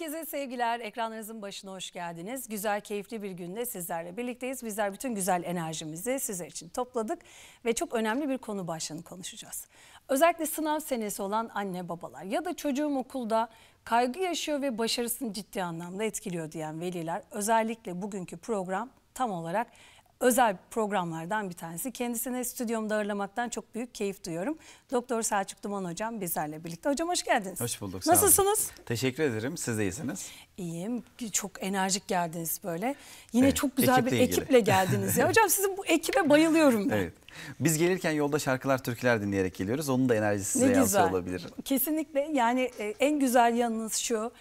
Herkese sevgiler. Ekranlarınızın başına hoş geldiniz. Güzel, keyifli bir günde sizlerle birlikteyiz. Bizler bütün güzel enerjimizi sizler için topladık ve çok önemli bir konu başlığını konuşacağız. Özellikle sınav senesi olan anne babalar ya da çocuğum okulda kaygı yaşıyor ve başarısını ciddi anlamda etkiliyor diyen veliler özellikle bugünkü program tam olarak özel programlardan bir tanesi. Kendisini stüdyomda ağırlamaktan çok büyük keyif duyuyorum. Doktor Selçuk Duman hocam bizlerle birlikte. Hocam hoş geldiniz. Hoş bulduk. Nasılsınız? Teşekkür ederim. Siz de iyisiniz. İyiyim. Çok enerjik geldiniz böyle. Yine evet, çok güzel ekiple bir ilgili. ekiple geldiniz. ya. Hocam sizin bu ekibe bayılıyorum ben. Evet. Biz gelirken yolda şarkılar, türküler dinleyerek geliyoruz. Onun da enerjisi size yansıyor olabilir. Kesinlikle. Yani e, en güzel yanınız şu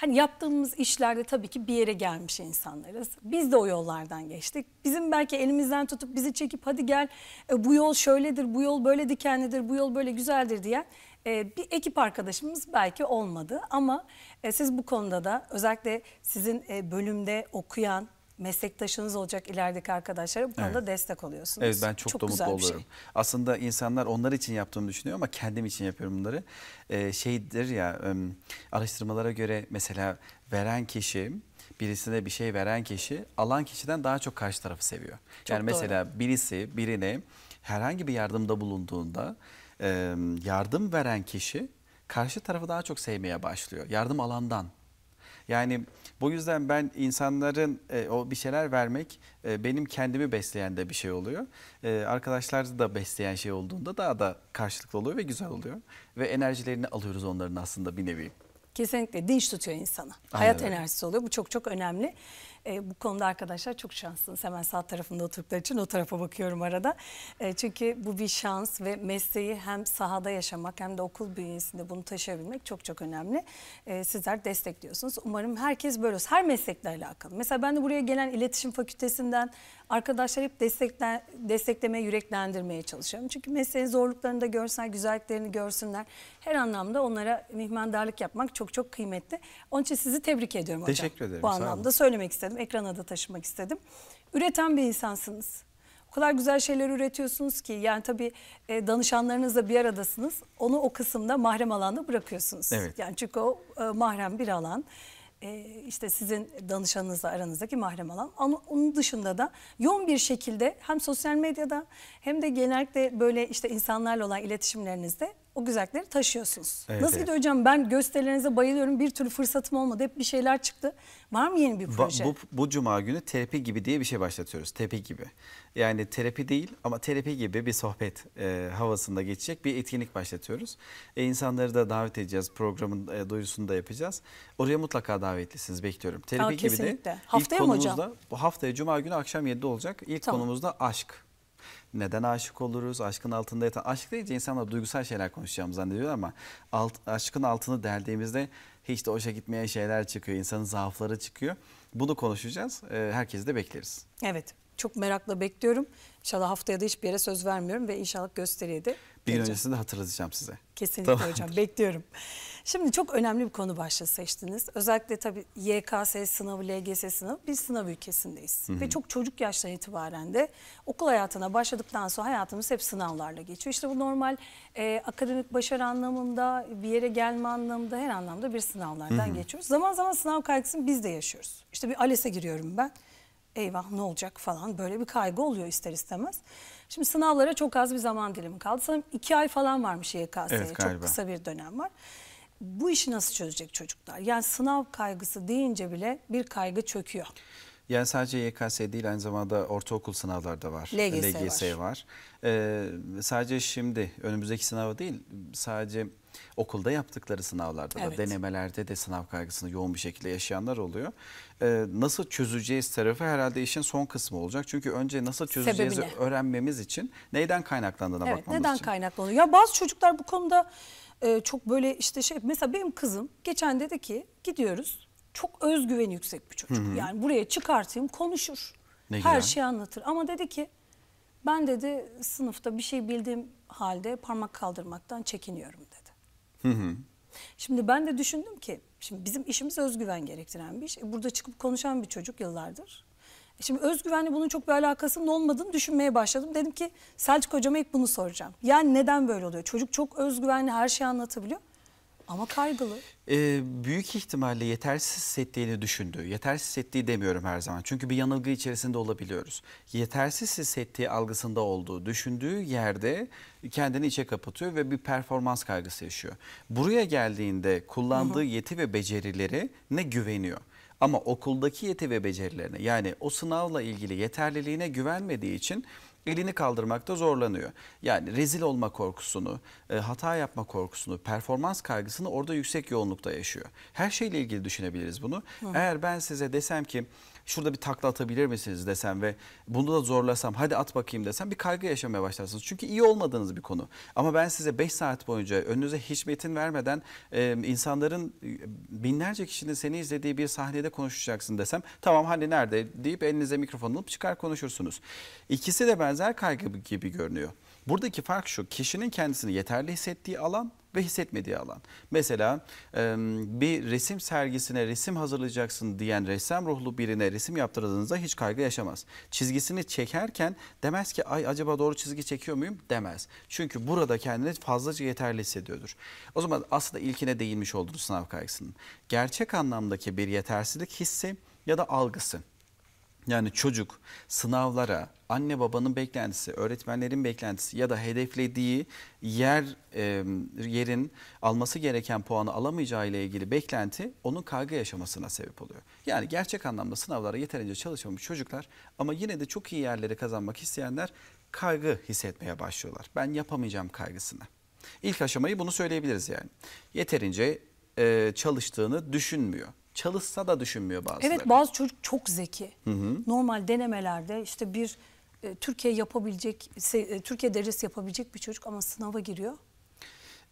hani yaptığımız işlerde tabii ki bir yere gelmiş insanlarız. Biz de o yollardan geçtik. Bizim belki elimizden tutup bizi çekip hadi gel e, bu yol şöyledir, bu yol böyle dikenlidir, bu yol böyle güzeldir diye e, bir ekip arkadaşımız belki olmadı. Ama e, siz bu konuda da özellikle sizin bölümde okuyan, meslektaşınız olacak ilerideki arkadaşlara bu konuda evet. destek oluyorsunuz. Evet ben çok, çok da mutlu şey. oluyorum. Şey. Aslında insanlar onlar için yaptığımı düşünüyor ama kendim için yapıyorum bunları. Ee, şeydir ya araştırmalara göre mesela veren kişi birisine bir şey veren kişi alan kişiden daha çok karşı tarafı seviyor. Çok yani doğru. mesela birisi birine herhangi bir yardımda bulunduğunda yardım veren kişi karşı tarafı daha çok sevmeye başlıyor. Yardım alandan. Yani bu yüzden ben insanların e, o bir şeyler vermek e, benim kendimi besleyen de bir şey oluyor. E, arkadaşlar da besleyen şey olduğunda daha da karşılıklı oluyor ve güzel oluyor. Ve enerjilerini alıyoruz onların aslında bir nevi. Kesinlikle dinç tutuyor insanı. Aynen Hayat öyle. enerjisi oluyor. Bu çok çok önemli. E, bu konuda arkadaşlar çok şanslısınız. Hemen sağ tarafında oturdukları için o tarafa bakıyorum arada. E, çünkü bu bir şans ve mesleği hem sahada yaşamak hem de okul bünyesinde bunu taşıyabilmek çok çok önemli. E, sizler destekliyorsunuz. Umarım herkes böyle olsun. Her meslekle alakalı. Mesela ben de buraya gelen iletişim fakültesinden arkadaşlar hep destekle, desteklemeye, yüreklendirmeye çalışıyorum. Çünkü mesleğin zorluklarını da görsünler, güzelliklerini görsünler her anlamda onlara mihmandarlık yapmak çok çok kıymetli. Onun için sizi tebrik ediyorum hocam. Teşekkür ederim. Bu anlamda söylemek istedim. Ekrana da taşımak istedim. Üreten bir insansınız. O kadar güzel şeyler üretiyorsunuz ki yani tabii e, danışanlarınızla bir aradasınız. Onu o kısımda mahrem alanda bırakıyorsunuz. Evet. Yani çünkü o e, mahrem bir alan. E, işte sizin danışanınızla aranızdaki mahrem alan. Ama onun dışında da yoğun bir şekilde hem sosyal medyada hem de genellikle böyle işte insanlarla olan iletişimlerinizde o güzellikleri taşıyorsunuz. Evet, Nasıl evet. gidiyor hocam? Ben gösterilerinize bayılıyorum. Bir türlü fırsatım olmadı. Hep bir şeyler çıktı. Var mı yeni bir proje? Bu, bu, bu cuma günü terapi gibi diye bir şey başlatıyoruz. Terapi gibi. Yani terapi değil ama terapi gibi bir sohbet e, havasında geçecek bir etkinlik başlatıyoruz. E, insanları da davet edeceğiz. Programın e, duyurusunu da yapacağız. Oraya mutlaka davetlisiniz. Bekliyorum. Terapi gibi de. Haftaya ilk mı konumuzda, hocam? Bu haftaya cuma günü akşam 7'de olacak. İlk tamam. konumuzda aşk neden aşık oluruz, aşkın altında yatan, aşk deyince insanlar duygusal şeyler konuşacağımı zannediyor ama alt, aşkın altını deldiğimizde hiç de hoşa gitmeyen şeyler çıkıyor, insanın zaafları çıkıyor. Bunu konuşacağız, e, herkesi de bekleriz. Evet, çok merakla bekliyorum. İnşallah haftaya da hiçbir yere söz vermiyorum ve inşallah gösteriye de Bir gün öncesinde hatırlatacağım size. Kesinlikle tamam. hocam, bekliyorum. Şimdi çok önemli bir konu başlığı seçtiniz. Özellikle tabii YKS sınavı, LGS sınavı bir sınav ülkesindeyiz. Hı hı. Ve çok çocuk yaştan itibaren de okul hayatına başladıktan sonra hayatımız hep sınavlarla geçiyor. İşte bu normal e, akademik başarı anlamında, bir yere gelme anlamında her anlamda bir sınavlardan hı hı. geçiyoruz. Zaman zaman sınav kaygısını biz de yaşıyoruz. İşte bir ALES'e giriyorum ben eyvah ne olacak falan böyle bir kaygı oluyor ister istemez. Şimdi sınavlara çok az bir zaman dilimi kaldı. Sanırım iki ay falan varmış YKS'ye. Evet, çok kısa bir dönem var bu işi nasıl çözecek çocuklar? Yani sınav kaygısı deyince bile bir kaygı çöküyor. Yani sadece YKS değil aynı zamanda ortaokul da var. LGS, LGS var. var. Ee, sadece şimdi önümüzdeki sınavı değil sadece okulda yaptıkları sınavlarda evet. da denemelerde de sınav kaygısını yoğun bir şekilde yaşayanlar oluyor. Ee, nasıl çözeceğiz tarafı herhalde işin son kısmı olacak. Çünkü önce nasıl çözeceğiz öğrenmemiz için neyden kaynaklandığına evet, bakmamız neden için. Neden kaynaklanıyor? Ya bazı çocuklar bu konuda e, çok böyle işte şey mesela benim kızım geçen dedi ki gidiyoruz çok özgüveni yüksek bir çocuk. Hı hı. Yani buraya çıkartayım konuşur. Ne Her şeyi anlatır ama dedi ki ben dedi sınıfta bir şey bildiğim halde parmak kaldırmaktan çekiniyorum dedi. Hı hı. Şimdi ben de düşündüm ki şimdi bizim işimiz özgüven gerektiren bir iş. E, burada çıkıp konuşan bir çocuk yıllardır Şimdi özgüvenle bunun çok bir alakasının olmadığını düşünmeye başladım. Dedim ki Selçuk hocama ilk bunu soracağım. Yani neden böyle oluyor? Çocuk çok özgüvenli her şeyi anlatabiliyor ama kaygılı. E, büyük ihtimalle yetersiz hissettiğini düşündüğü, Yetersiz hissettiği demiyorum her zaman. Çünkü bir yanılgı içerisinde olabiliyoruz. Yetersiz hissettiği algısında olduğu, düşündüğü yerde kendini içe kapatıyor ve bir performans kaygısı yaşıyor. Buraya geldiğinde kullandığı yeti ve becerileri ne güveniyor. Ama okuldaki yeti ve becerilerine yani o sınavla ilgili yeterliliğine güvenmediği için elini kaldırmakta zorlanıyor. Yani rezil olma korkusunu, e, hata yapma korkusunu, performans kaygısını orada yüksek yoğunlukta yaşıyor. Her şeyle ilgili düşünebiliriz bunu. Hı. Eğer ben size desem ki şurada bir takla atabilir misiniz desem ve bunu da zorlasam hadi at bakayım desem bir kaygı yaşamaya başlarsınız. Çünkü iyi olmadığınız bir konu. Ama ben size 5 saat boyunca önünüze hiç metin vermeden e, insanların binlerce kişinin seni izlediği bir sahnede konuşacaksın desem tamam hani nerede deyip elinize mikrofon alıp çıkar konuşursunuz. İkisi de benzer kaygı gibi görünüyor. Buradaki fark şu kişinin kendisini yeterli hissettiği alan ve hissetmediği alan. Mesela bir resim sergisine resim hazırlayacaksın diyen ressam ruhlu birine resim yaptırdığınızda hiç kaygı yaşamaz. Çizgisini çekerken demez ki ay acaba doğru çizgi çekiyor muyum demez. Çünkü burada kendini fazlaca yeterli hissediyordur. O zaman aslında ilkine değinmiş olduğunuz sınav kaygısının. Gerçek anlamdaki bir yetersizlik hissi ya da algısı. Yani çocuk sınavlara, anne babanın beklentisi, öğretmenlerin beklentisi ya da hedeflediği yer e, yerin alması gereken puanı alamayacağı ile ilgili beklenti onun kaygı yaşamasına sebep oluyor. Yani gerçek anlamda sınavlara yeterince çalışmamış çocuklar ama yine de çok iyi yerleri kazanmak isteyenler kaygı hissetmeye başlıyorlar. Ben yapamayacağım kaygısını. İlk aşamayı bunu söyleyebiliriz yani. Yeterince e, çalıştığını düşünmüyor çalışsa da düşünmüyor bazıları. Evet bazı çocuk çok zeki. Hı hı. Normal denemelerde işte bir e, Türkiye yapabilecek, e, Türkiye derecesi yapabilecek bir çocuk ama sınava giriyor.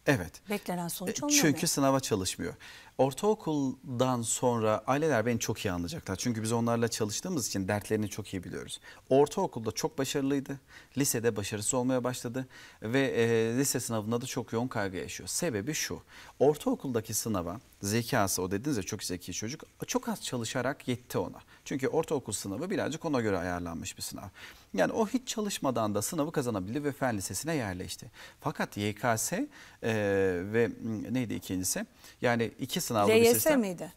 Evet. Beklenen sonuç e, olmuyor. Çünkü sınava çalışmıyor. Ortaokuldan sonra aileler beni çok iyi anlayacaklar. Çünkü biz onlarla çalıştığımız için dertlerini çok iyi biliyoruz. Ortaokulda çok başarılıydı. Lisede başarısı olmaya başladı. Ve e, lise sınavında da çok yoğun kaygı yaşıyor. Sebebi şu. Ortaokuldaki sınava zekası o dediniz çok zeki çocuk. Çok az çalışarak yetti ona. Çünkü ortaokul sınavı birazcık ona göre ayarlanmış bir sınav. Yani o hiç çalışmadan da sınavı kazanabildi ve fen lisesine yerleşti. Fakat YKS e, ve neydi ikincisi? Yani iki sınavlı LYS bir sistem. LYS miydi?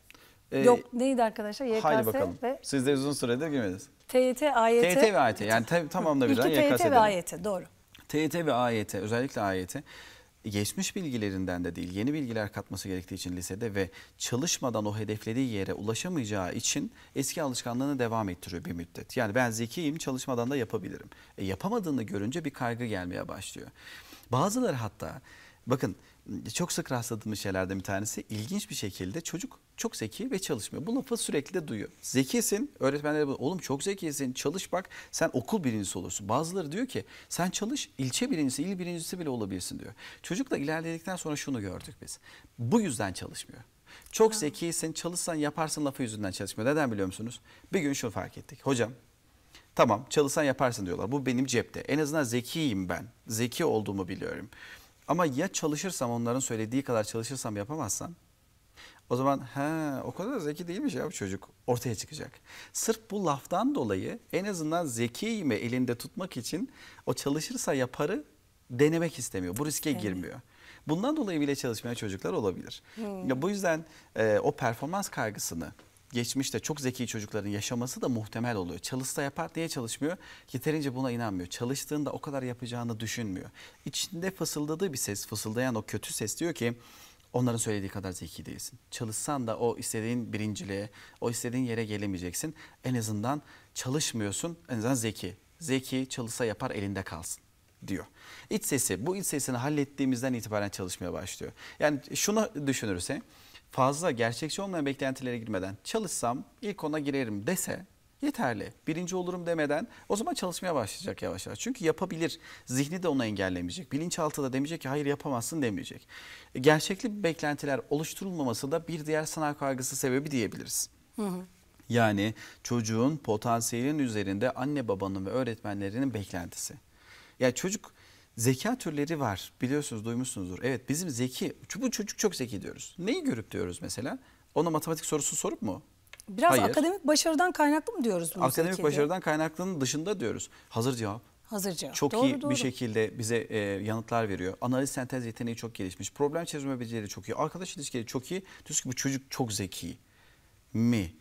Ee, Yok neydi arkadaşlar? YKS haydi bakalım. Ve... Siz de uzun süredir girmediniz. TYT, AYT. TYT ve AYT yani te, tamam da birden YKS'de. TYT ve AYT doğru. TYT ve AYT özellikle AYT geçmiş bilgilerinden de değil yeni bilgiler katması gerektiği için lisede ve çalışmadan o hedeflediği yere ulaşamayacağı için eski alışkanlığını devam ettiriyor bir müddet. Yani ben zekiyim çalışmadan da yapabilirim. E, yapamadığını görünce bir kaygı gelmeye başlıyor. Bazıları hatta bakın çok sık rastladığımız şeylerden bir tanesi ilginç bir şekilde çocuk çok zeki ve çalışmıyor. Bu lafı sürekli de duyuyor. Zekisin, öğretmenler de oğlum çok zekisin, çalış bak sen okul birincisi olursun. Bazıları diyor ki sen çalış ilçe birincisi, il birincisi bile olabilirsin diyor. Çocukla ilerledikten sonra şunu gördük biz. Bu yüzden çalışmıyor. Çok zekisin, çalışsan yaparsın lafı yüzünden çalışmıyor. Neden biliyor musunuz? Bir gün şunu fark ettik. Hocam tamam çalışsan yaparsın diyorlar. Bu benim cepte. En azından zekiyim ben. Zeki olduğumu biliyorum. Ama ya çalışırsam onların söylediği kadar çalışırsam yapamazsam o zaman he o kadar zeki değilmiş ya bu çocuk ortaya çıkacak. Sırf bu laftan dolayı en azından zekiyimi elinde tutmak için o çalışırsa yaparı denemek istemiyor. Bu riske evet. girmiyor. Bundan dolayı bile çalışmayan çocuklar olabilir. Hmm. Ya bu yüzden e, o performans kaygısını geçmişte çok zeki çocukların yaşaması da muhtemel oluyor. Çalışsa yapar niye çalışmıyor. Yeterince buna inanmıyor. Çalıştığında o kadar yapacağını düşünmüyor. İçinde fısıldadığı bir ses, fısıldayan o kötü ses diyor ki onların söylediği kadar zeki değilsin. Çalışsan da o istediğin birinciliğe, o istediğin yere gelemeyeceksin. En azından çalışmıyorsun, en azından zeki. Zeki çalışsa yapar elinde kalsın diyor. İç sesi, bu iç sesini hallettiğimizden itibaren çalışmaya başlıyor. Yani şunu düşünürse fazla gerçekçi olmayan beklentilere girmeden çalışsam ilk ona girerim dese yeterli. Birinci olurum demeden o zaman çalışmaya başlayacak yavaş yavaş. Çünkü yapabilir. Zihni de ona engellemeyecek. Bilinçaltı da demeyecek ki hayır yapamazsın demeyecek. E, gerçekli beklentiler oluşturulmaması da bir diğer sınav kaygısı sebebi diyebiliriz. Hı hı. Yani çocuğun potansiyelin üzerinde anne babanın ve öğretmenlerinin beklentisi. Ya yani çocuk zeka türleri var. Biliyorsunuz duymuşsunuzdur. Evet bizim zeki, bu çocuk çok zeki diyoruz. Neyi görüp diyoruz mesela? Ona matematik sorusu sorup mu? Biraz Hayır. akademik başarıdan kaynaklı mı diyoruz bunu? Akademik zeki başarıdan kaynaklının dışında diyoruz. Hazır cevap. Hazır cevap. Çok doğru, iyi doğru. bir şekilde bize e, yanıtlar veriyor. Analiz sentez yeteneği çok gelişmiş. Problem çözme becerileri çok iyi. Arkadaş ilişkileri çok iyi. Diyoruz ki bu çocuk çok zeki mi?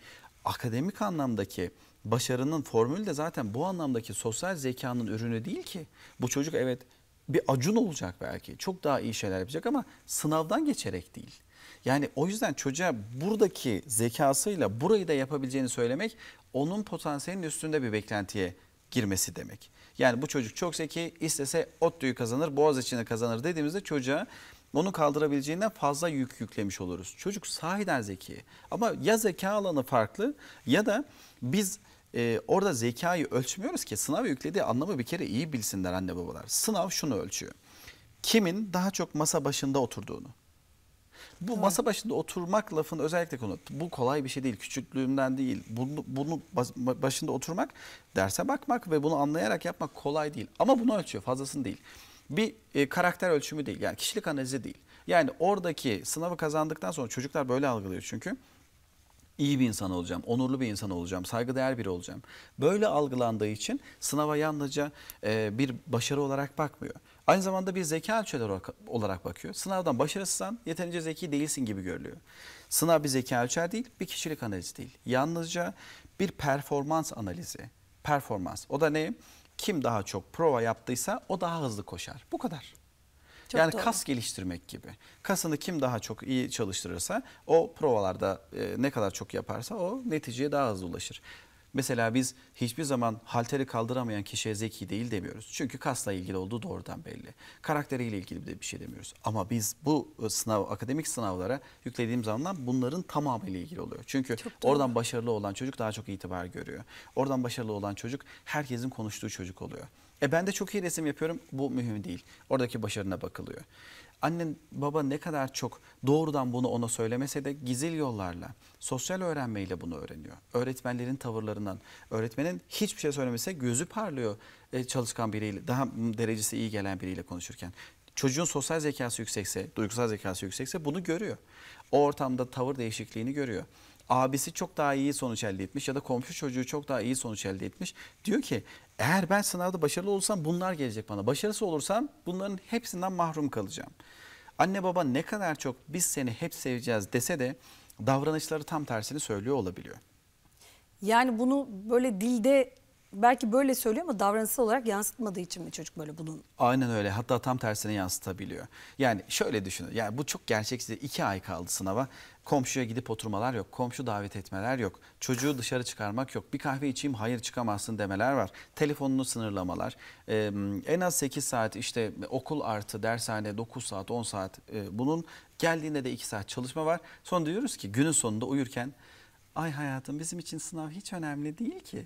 Akademik anlamdaki başarının formülü de zaten bu anlamdaki sosyal zekanın ürünü değil ki. Bu çocuk evet bir acun olacak belki. Çok daha iyi şeyler yapacak ama sınavdan geçerek değil. Yani o yüzden çocuğa buradaki zekasıyla burayı da yapabileceğini söylemek onun potansiyelinin üstünde bir beklentiye girmesi demek. Yani bu çocuk çok zeki istese ODTÜ'yü kazanır boğaz Boğaziçi'ni kazanır dediğimizde çocuğa onu kaldırabileceğinden fazla yük yüklemiş oluruz. Çocuk sahiden zeki ama ya zeka alanı farklı ya da biz e, orada zekayı ölçmüyoruz ki sınav yüklediği anlamı bir kere iyi bilsinler anne babalar. Sınav şunu ölçüyor. Kimin daha çok masa başında oturduğunu. Bu evet. masa başında oturmak lafını özellikle konu. Bu kolay bir şey değil. Küçüklüğümden değil. Bunu, bunu başında oturmak, derse bakmak ve bunu anlayarak yapmak kolay değil. Ama bunu ölçüyor. Fazlasını değil. Bir e, karakter ölçümü değil. Yani kişilik analizi değil. Yani oradaki sınavı kazandıktan sonra çocuklar böyle algılıyor çünkü iyi bir insan olacağım, onurlu bir insan olacağım, saygıdeğer biri olacağım. Böyle algılandığı için sınava yalnızca e, bir başarı olarak bakmıyor. Aynı zamanda bir zeka ölçeri olarak bakıyor. Sınavdan başarısızsan yeterince zeki değilsin gibi görülüyor. Sınav bir zeka ölçer değil, bir kişilik analizi değil. Yalnızca bir performans analizi. Performans. O da ne? Kim daha çok prova yaptıysa o daha hızlı koşar. Bu kadar. Çok yani doğru. kas geliştirmek gibi. Kasını kim daha çok iyi çalıştırırsa o provalarda e, ne kadar çok yaparsa o neticeye daha hızlı ulaşır. Mesela biz hiçbir zaman halteri kaldıramayan kişiye zeki değil demiyoruz. Çünkü kasla ilgili olduğu doğrudan belli. Karakteriyle ilgili de bir şey demiyoruz. Ama biz bu e, sınav, akademik sınavlara yüklediğim zaman bunların tamamıyla ilgili oluyor. Çünkü oradan başarılı olan çocuk daha çok itibar görüyor. Oradan başarılı olan çocuk herkesin konuştuğu çocuk oluyor. E ben de çok iyi resim yapıyorum. Bu mühim değil. Oradaki başarına bakılıyor. Annen baba ne kadar çok doğrudan bunu ona söylemese de gizli yollarla, sosyal öğrenmeyle bunu öğreniyor. Öğretmenlerin tavırlarından, öğretmenin hiçbir şey söylemese gözü parlıyor e, çalışkan biriyle, daha derecesi iyi gelen biriyle konuşurken. Çocuğun sosyal zekası yüksekse, duygusal zekası yüksekse bunu görüyor. O ortamda tavır değişikliğini görüyor abisi çok daha iyi sonuç elde etmiş ya da komşu çocuğu çok daha iyi sonuç elde etmiş. Diyor ki eğer ben sınavda başarılı olursam bunlar gelecek bana. Başarısı olursam bunların hepsinden mahrum kalacağım. Anne baba ne kadar çok biz seni hep seveceğiz dese de davranışları tam tersini söylüyor olabiliyor. Yani bunu böyle dilde belki böyle söylüyor ama davranışsal olarak yansıtmadığı için mi çocuk böyle bunun? Aynen öyle. Hatta tam tersini yansıtabiliyor. Yani şöyle düşünün. Yani bu çok gerçek. Size iki ay kaldı sınava. Komşuya gidip oturmalar yok. Komşu davet etmeler yok. Çocuğu dışarı çıkarmak yok. Bir kahve içeyim hayır çıkamazsın demeler var. Telefonunu sınırlamalar. Ee, en az 8 saat işte okul artı dershane 9 saat 10 saat e, bunun geldiğinde de 2 saat çalışma var. Sonra diyoruz ki günün sonunda uyurken ay hayatım bizim için sınav hiç önemli değil ki.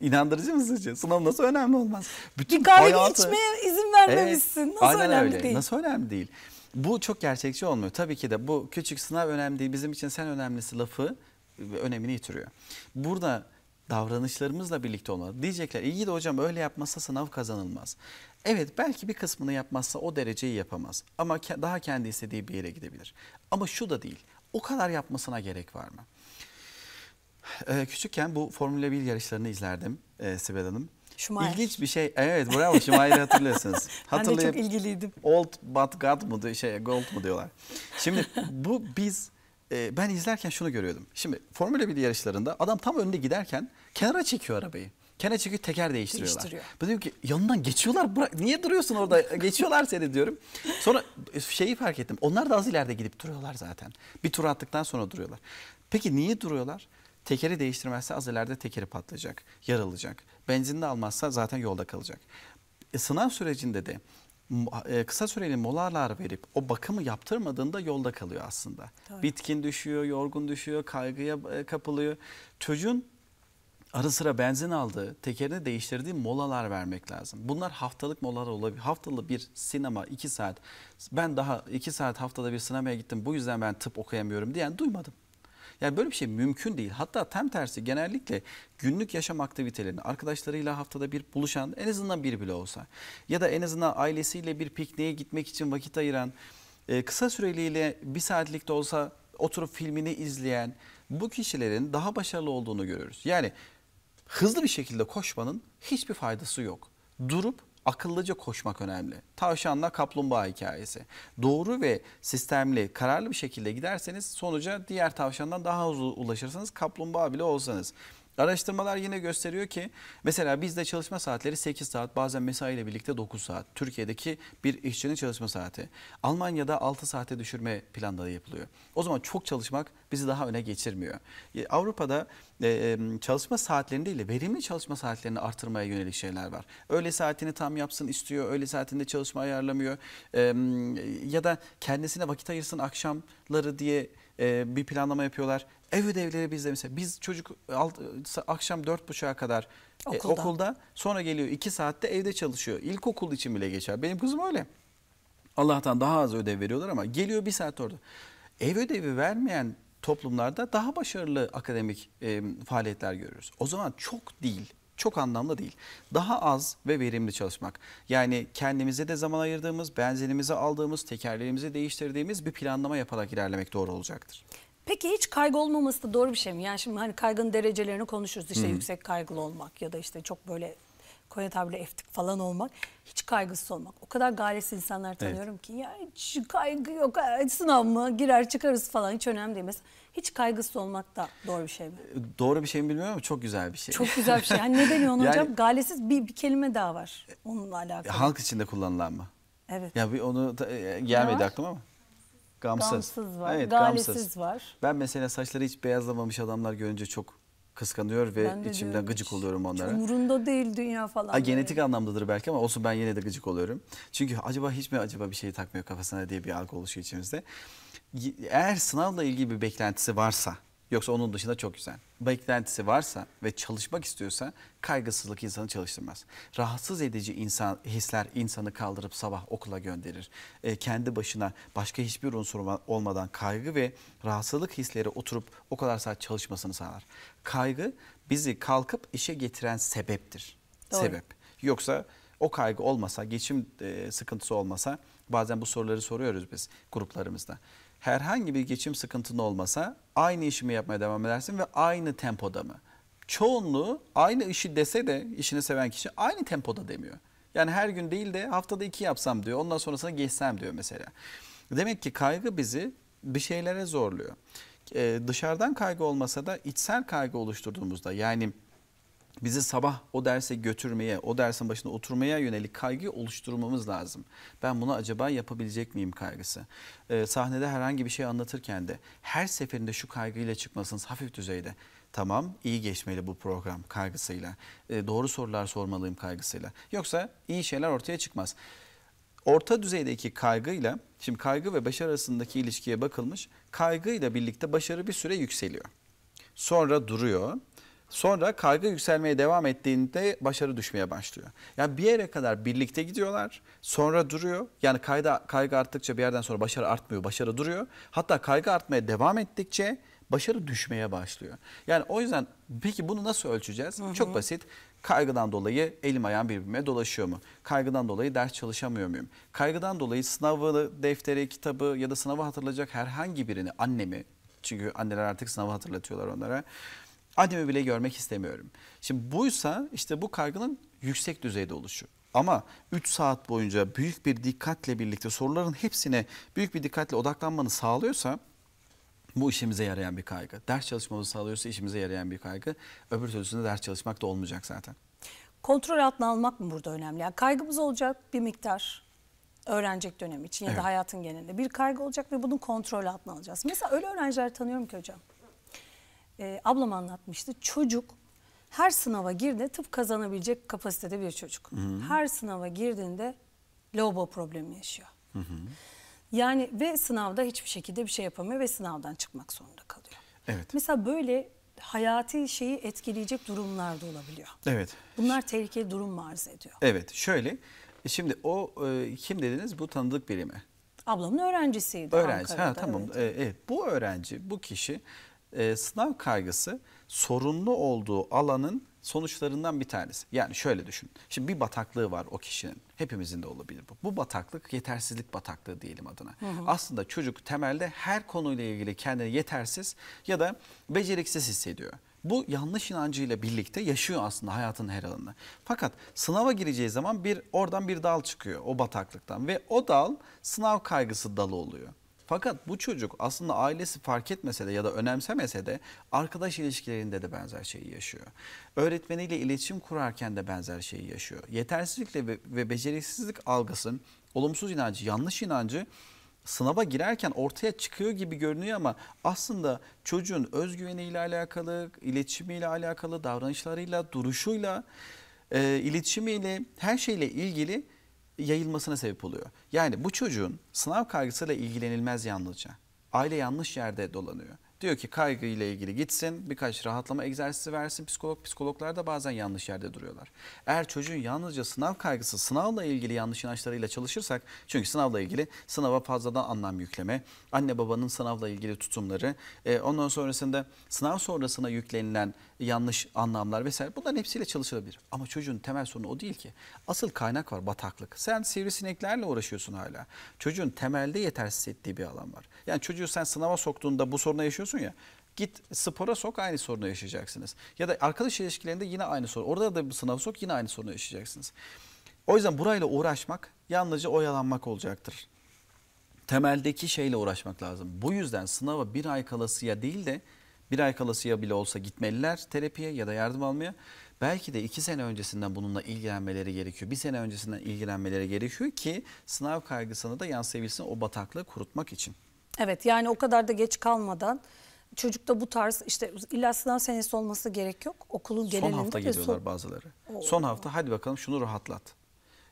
İnandırıcı mı sizce? Sınav nasıl önemli olmaz? Bütün bir kahve hayatı... içmeye izin vermemişsin. Evet, nasıl önemli öyle. değil? Nasıl önemli değil? Bu çok gerçekçi olmuyor. Tabii ki de bu küçük sınav önemli değil bizim için sen önemlisi lafı önemini yitiriyor. Burada davranışlarımızla birlikte olmalı. Diyecekler iyi de hocam öyle yapmazsa sınav kazanılmaz. Evet belki bir kısmını yapmazsa o dereceyi yapamaz. Ama daha kendi istediği bir yere gidebilir. Ama şu da değil. O kadar yapmasına gerek var mı? Ee, küçükken bu Formula 1 yarışlarını izlerdim e, Sibel Hanım. Şumayer. İlginç bir şey. Evet bravo Şumayer'i hatırlıyorsunuz. ben de çok ilgiliydim. Old but God mu şey gold mu diyorlar. Şimdi bu biz e, ben izlerken şunu görüyordum. Şimdi Formula 1 yarışlarında adam tam önde giderken kenara çekiyor arabayı. Kenara çekiyor teker değiştiriyorlar. Değiştiriyor. Ben diyorum ki yanından geçiyorlar bırak niye duruyorsun orada geçiyorlar seni diyorum. Sonra e, şeyi fark ettim onlar da az ileride gidip duruyorlar zaten. Bir tur attıktan sonra duruyorlar. Peki niye duruyorlar? Tekeri değiştirmezse az ileride tekeri patlayacak, yarılacak benzinini almazsa zaten yolda kalacak. E, sınav sürecinde de e, kısa süreli molalar verip o bakımı yaptırmadığında yolda kalıyor aslında. Tabii. Bitkin düşüyor, yorgun düşüyor, kaygıya e, kapılıyor. Çocuğun ara sıra benzin aldığı, tekerini değiştirdiği molalar vermek lazım. Bunlar haftalık molalar olabilir. Haftalı bir sinema iki saat. Ben daha iki saat haftada bir sinemaya gittim bu yüzden ben tıp okuyamıyorum diyen duymadım. Yani böyle bir şey mümkün değil. Hatta tam tersi genellikle günlük yaşam aktivitelerini arkadaşlarıyla haftada bir buluşan en azından bir bile olsa ya da en azından ailesiyle bir pikniğe gitmek için vakit ayıran e, kısa süreliyle bir saatlik de olsa oturup filmini izleyen bu kişilerin daha başarılı olduğunu görüyoruz. Yani hızlı bir şekilde koşmanın hiçbir faydası yok. Durup akıllıca koşmak önemli. Tavşanla kaplumbağa hikayesi. Doğru ve sistemli, kararlı bir şekilde giderseniz sonuca diğer tavşandan daha hızlı ulaşırsınız. Kaplumbağa bile olsanız. Araştırmalar yine gösteriyor ki mesela bizde çalışma saatleri 8 saat bazen mesai ile birlikte 9 saat. Türkiye'deki bir işçinin çalışma saati. Almanya'da 6 saate düşürme planları yapılıyor. O zaman çok çalışmak bizi daha öne geçirmiyor. E, Avrupa'da e, çalışma saatlerinde ile verimli çalışma saatlerini artırmaya yönelik şeyler var. Öğle saatini tam yapsın istiyor, öğle saatinde çalışma ayarlamıyor ya da kendisine vakit ayırsın akşamları diye e, bir planlama yapıyorlar. Ev ödevleri bizde mesela biz çocuk e, alt, e, akşam dört buçuğa kadar e, okulda. E, okulda sonra geliyor iki saatte evde çalışıyor. İlkokul için bile geçer. Benim kızım öyle. Allah'tan daha az ödev veriyorlar ama geliyor bir saat orada. Ev ödevi vermeyen toplumlarda daha başarılı akademik e, faaliyetler görüyoruz. O zaman çok değil, çok anlamlı değil. Daha az ve verimli çalışmak. Yani kendimize de zaman ayırdığımız, benzinimizi aldığımız, tekerlerimizi değiştirdiğimiz bir planlama yaparak ilerlemek doğru olacaktır. Peki hiç kaygı olmaması da doğru bir şey mi? Yani şimdi hani kaygının derecelerini konuşuruz işte Hı. yüksek kaygılı olmak ya da işte çok böyle Konya tabiri eftik falan olmak hiç kaygısız olmak. O kadar gayretsiz insanlar tanıyorum evet. ki ya hiç kaygı yok sınav mı girer çıkarız falan hiç önemli değil. Mesela hiç kaygısız olmak da doğru bir şey mi? Ee, doğru bir şey mi bilmiyorum ama çok güzel bir şey. Çok güzel bir şey. Yani ne deniyor onu yani, hocam? Gayretsiz bir, bir kelime daha var onunla e, alakalı. Halk içinde kullanılan mı? Evet. Ya bir onu da, e, gelmedi aklıma ama. Gamsız. Gamsız var. Evet, gamsız. var. Ben mesela saçları hiç beyazlamamış adamlar görünce çok kıskanıyor ve içimden diyorum, gıcık oluyorum onlara. Hiç umurunda değil dünya falan. Ha, genetik anlamdadır belki ama olsun ben yine de gıcık oluyorum. Çünkü acaba hiç mi acaba bir şey takmıyor kafasına diye bir algı oluşuyor içimizde. Eğer sınavla ilgili bir beklentisi varsa Yoksa onun dışında çok güzel. Beklentisi varsa ve çalışmak istiyorsa kaygısızlık insanı çalıştırmaz. Rahatsız edici insan hisler insanı kaldırıp sabah okula gönderir. E, kendi başına başka hiçbir unsur olmadan kaygı ve rahatsızlık hisleri oturup o kadar saat çalışmasını sağlar. Kaygı bizi kalkıp işe getiren sebeptir. Doğru. Sebep. Yoksa o kaygı olmasa, geçim e, sıkıntısı olmasa bazen bu soruları soruyoruz biz gruplarımızda herhangi bir geçim sıkıntın olmasa aynı işimi yapmaya devam edersin ve aynı tempoda mı? Çoğunluğu aynı işi dese de işini seven kişi aynı tempoda demiyor. Yani her gün değil de haftada iki yapsam diyor. Ondan sonrasına geçsem diyor mesela. Demek ki kaygı bizi bir şeylere zorluyor. Ee, dışarıdan kaygı olmasa da içsel kaygı oluşturduğumuzda yani bizi sabah o derse götürmeye, o dersin başında oturmaya yönelik kaygı oluşturmamız lazım. Ben bunu acaba yapabilecek miyim kaygısı. Ee, sahnede herhangi bir şey anlatırken de her seferinde şu kaygıyla çıkmasınız hafif düzeyde. Tamam iyi geçmeli bu program kaygısıyla. Ee, doğru sorular sormalıyım kaygısıyla. Yoksa iyi şeyler ortaya çıkmaz. Orta düzeydeki kaygıyla, şimdi kaygı ve başarı arasındaki ilişkiye bakılmış, kaygıyla birlikte başarı bir süre yükseliyor. Sonra duruyor Sonra kaygı yükselmeye devam ettiğinde başarı düşmeye başlıyor. Yani bir yere kadar birlikte gidiyorlar. Sonra duruyor. Yani kayda, kaygı arttıkça bir yerden sonra başarı artmıyor. Başarı duruyor. Hatta kaygı artmaya devam ettikçe başarı düşmeye başlıyor. Yani o yüzden peki bunu nasıl ölçeceğiz? Hı hı. Çok basit. Kaygıdan dolayı elim ayağım birbirime dolaşıyor mu? Kaygıdan dolayı ders çalışamıyor muyum? Kaygıdan dolayı sınavı, defteri, kitabı ya da sınavı hatırlayacak herhangi birini, annemi, çünkü anneler artık sınavı hatırlatıyorlar onlara. Annemi bile görmek istemiyorum. Şimdi buysa işte bu kaygının yüksek düzeyde oluşu. Ama 3 saat boyunca büyük bir dikkatle birlikte soruların hepsine büyük bir dikkatle odaklanmanı sağlıyorsa bu işimize yarayan bir kaygı. Ders çalışmamızı sağlıyorsa işimize yarayan bir kaygı. Öbür türlüsünde ders çalışmak da olmayacak zaten. Kontrol altına almak mı burada önemli? Yani kaygımız olacak bir miktar öğrenecek dönem için ya da evet. hayatın genelinde bir kaygı olacak ve bunun kontrol altına alacağız. Mesela öyle öğrenciler tanıyorum ki hocam e, ablam anlatmıştı. Çocuk her sınava girdiğinde tıp kazanabilecek kapasitede bir çocuk. Hı -hı. Her sınava girdiğinde lobo problemi yaşıyor. Hı -hı. Yani ve sınavda hiçbir şekilde bir şey yapamıyor ve sınavdan çıkmak zorunda kalıyor. Evet. Mesela böyle hayati şeyi etkileyecek durumlar da olabiliyor. Evet. Bunlar tehlikeli durum arz ediyor. Evet şöyle e, şimdi o e, kim dediniz bu tanıdık birimi? Ablamın öğrencisiydi. Öğrenci. Ankara'da, ha tamam. Evet. E, evet. Bu öğrenci, bu kişi e, sınav kaygısı sorunlu olduğu alanın sonuçlarından bir tanesi. Yani şöyle düşün. Şimdi bir bataklığı var o kişinin. Hepimizin de olabilir bu. Bu bataklık yetersizlik bataklığı diyelim adına. Hı hı. Aslında çocuk temelde her konuyla ilgili kendini yetersiz ya da beceriksiz hissediyor. Bu yanlış inancıyla birlikte yaşıyor aslında hayatın her alanında. Fakat sınava gireceği zaman bir oradan bir dal çıkıyor o bataklıktan ve o dal sınav kaygısı dalı oluyor. Fakat bu çocuk aslında ailesi fark etmese de ya da önemsemese de arkadaş ilişkilerinde de benzer şeyi yaşıyor. Öğretmeniyle iletişim kurarken de benzer şeyi yaşıyor. Yetersizlikle ve, ve beceriksizlik algısı, olumsuz inancı, yanlış inancı sınava girerken ortaya çıkıyor gibi görünüyor ama aslında çocuğun özgüveniyle alakalı, iletişimiyle alakalı, davranışlarıyla, duruşuyla, e, iletişimiyle, her şeyle ilgili yayılmasına sebep oluyor. Yani bu çocuğun sınav kaygısıyla ilgilenilmez yalnızca. Aile yanlış yerde dolanıyor. Diyor ki kaygıyla ilgili gitsin, birkaç rahatlama egzersizi versin. Psikolog psikologlar da bazen yanlış yerde duruyorlar. Eğer çocuğun yalnızca sınav kaygısı, sınavla ilgili yanlış inançlarıyla çalışırsak, çünkü sınavla ilgili sınava fazladan anlam yükleme, anne babanın sınavla ilgili tutumları, e, ondan sonrasında sınav sonrasına yüklenilen yanlış anlamlar vesaire bunların hepsiyle çalışılabilir. Ama çocuğun temel sorunu o değil ki. Asıl kaynak var bataklık. Sen sivrisineklerle uğraşıyorsun hala. Çocuğun temelde yetersiz ettiği bir alan var. Yani çocuğu sen sınava soktuğunda bu sorunu yaşıyorsun ya. Git spora sok aynı sorunu yaşayacaksınız. Ya da arkadaş ilişkilerinde yine aynı sorun. Orada da bir sınava sok yine aynı sorunu yaşayacaksınız. O yüzden burayla uğraşmak yalnızca oyalanmak olacaktır. Temeldeki şeyle uğraşmak lazım. Bu yüzden sınava bir ay kalasıya değil de bir ay kalasıya bile olsa gitmeliler terapiye ya da yardım almaya. Belki de iki sene öncesinden bununla ilgilenmeleri gerekiyor. Bir sene öncesinden ilgilenmeleri gerekiyor ki sınav kaygısını da yansıyabilsin o bataklığı kurutmak için. Evet yani o kadar da geç kalmadan çocukta bu tarz işte illa sınav senesi olması gerek yok. Okulun genelinde Son hafta gidiyorlar son... bazıları. Oo. Son hafta hadi bakalım şunu rahatlat.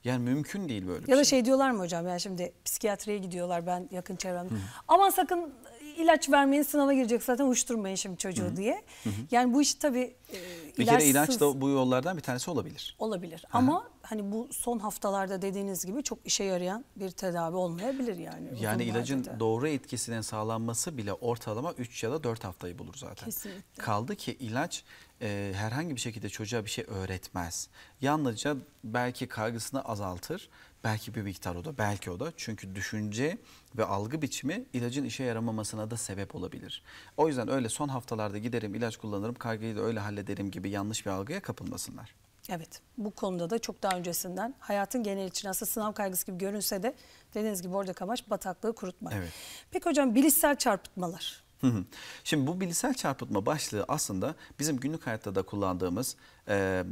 Yani mümkün değil böyle ya bir şey. Ya da şey. şey diyorlar mı hocam yani şimdi psikiyatriye gidiyorlar ben yakın çevremde. Hı. Aman sakın ilaç vermeyin sınava girecek zaten uyuşturmayın şimdi çocuğu Hı-hı. diye. Hı-hı. Yani bu iş tabii e, bir kere ilaç da bu yollardan bir tanesi olabilir. Olabilir Hı-hı. ama hani bu son haftalarda dediğiniz gibi çok işe yarayan bir tedavi olmayabilir yani. Yani ilacın de. doğru etkisinin sağlanması bile ortalama 3 ya da 4 haftayı bulur zaten. Kesinlikle. Kaldı ki ilaç e, herhangi bir şekilde çocuğa bir şey öğretmez. Yalnızca belki kaygısını azaltır Belki bir miktar o da, belki o da. Çünkü düşünce ve algı biçimi ilacın işe yaramamasına da sebep olabilir. O yüzden öyle son haftalarda giderim, ilaç kullanırım, kargayı da öyle hallederim gibi yanlış bir algıya kapılmasınlar. Evet bu konuda da çok daha öncesinden hayatın genel için aslında sınav kaygısı gibi görünse de dediğiniz gibi oradaki amaç bataklığı kurutmak. Evet. Peki hocam bilişsel çarpıtmalar. Hı hı. Şimdi bu bilişsel çarpıtma başlığı aslında bizim günlük hayatta da kullandığımız e,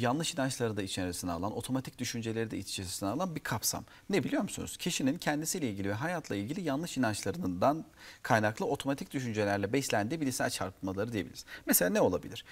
yanlış inançları da içerisine alan, otomatik düşünceleri de içerisine alan bir kapsam. Ne biliyor musunuz? Kişinin kendisiyle ilgili ve hayatla ilgili yanlış inançlarından kaynaklı otomatik düşüncelerle beslendiği bilgisayar çarpmaları diyebiliriz. Mesela ne olabilir?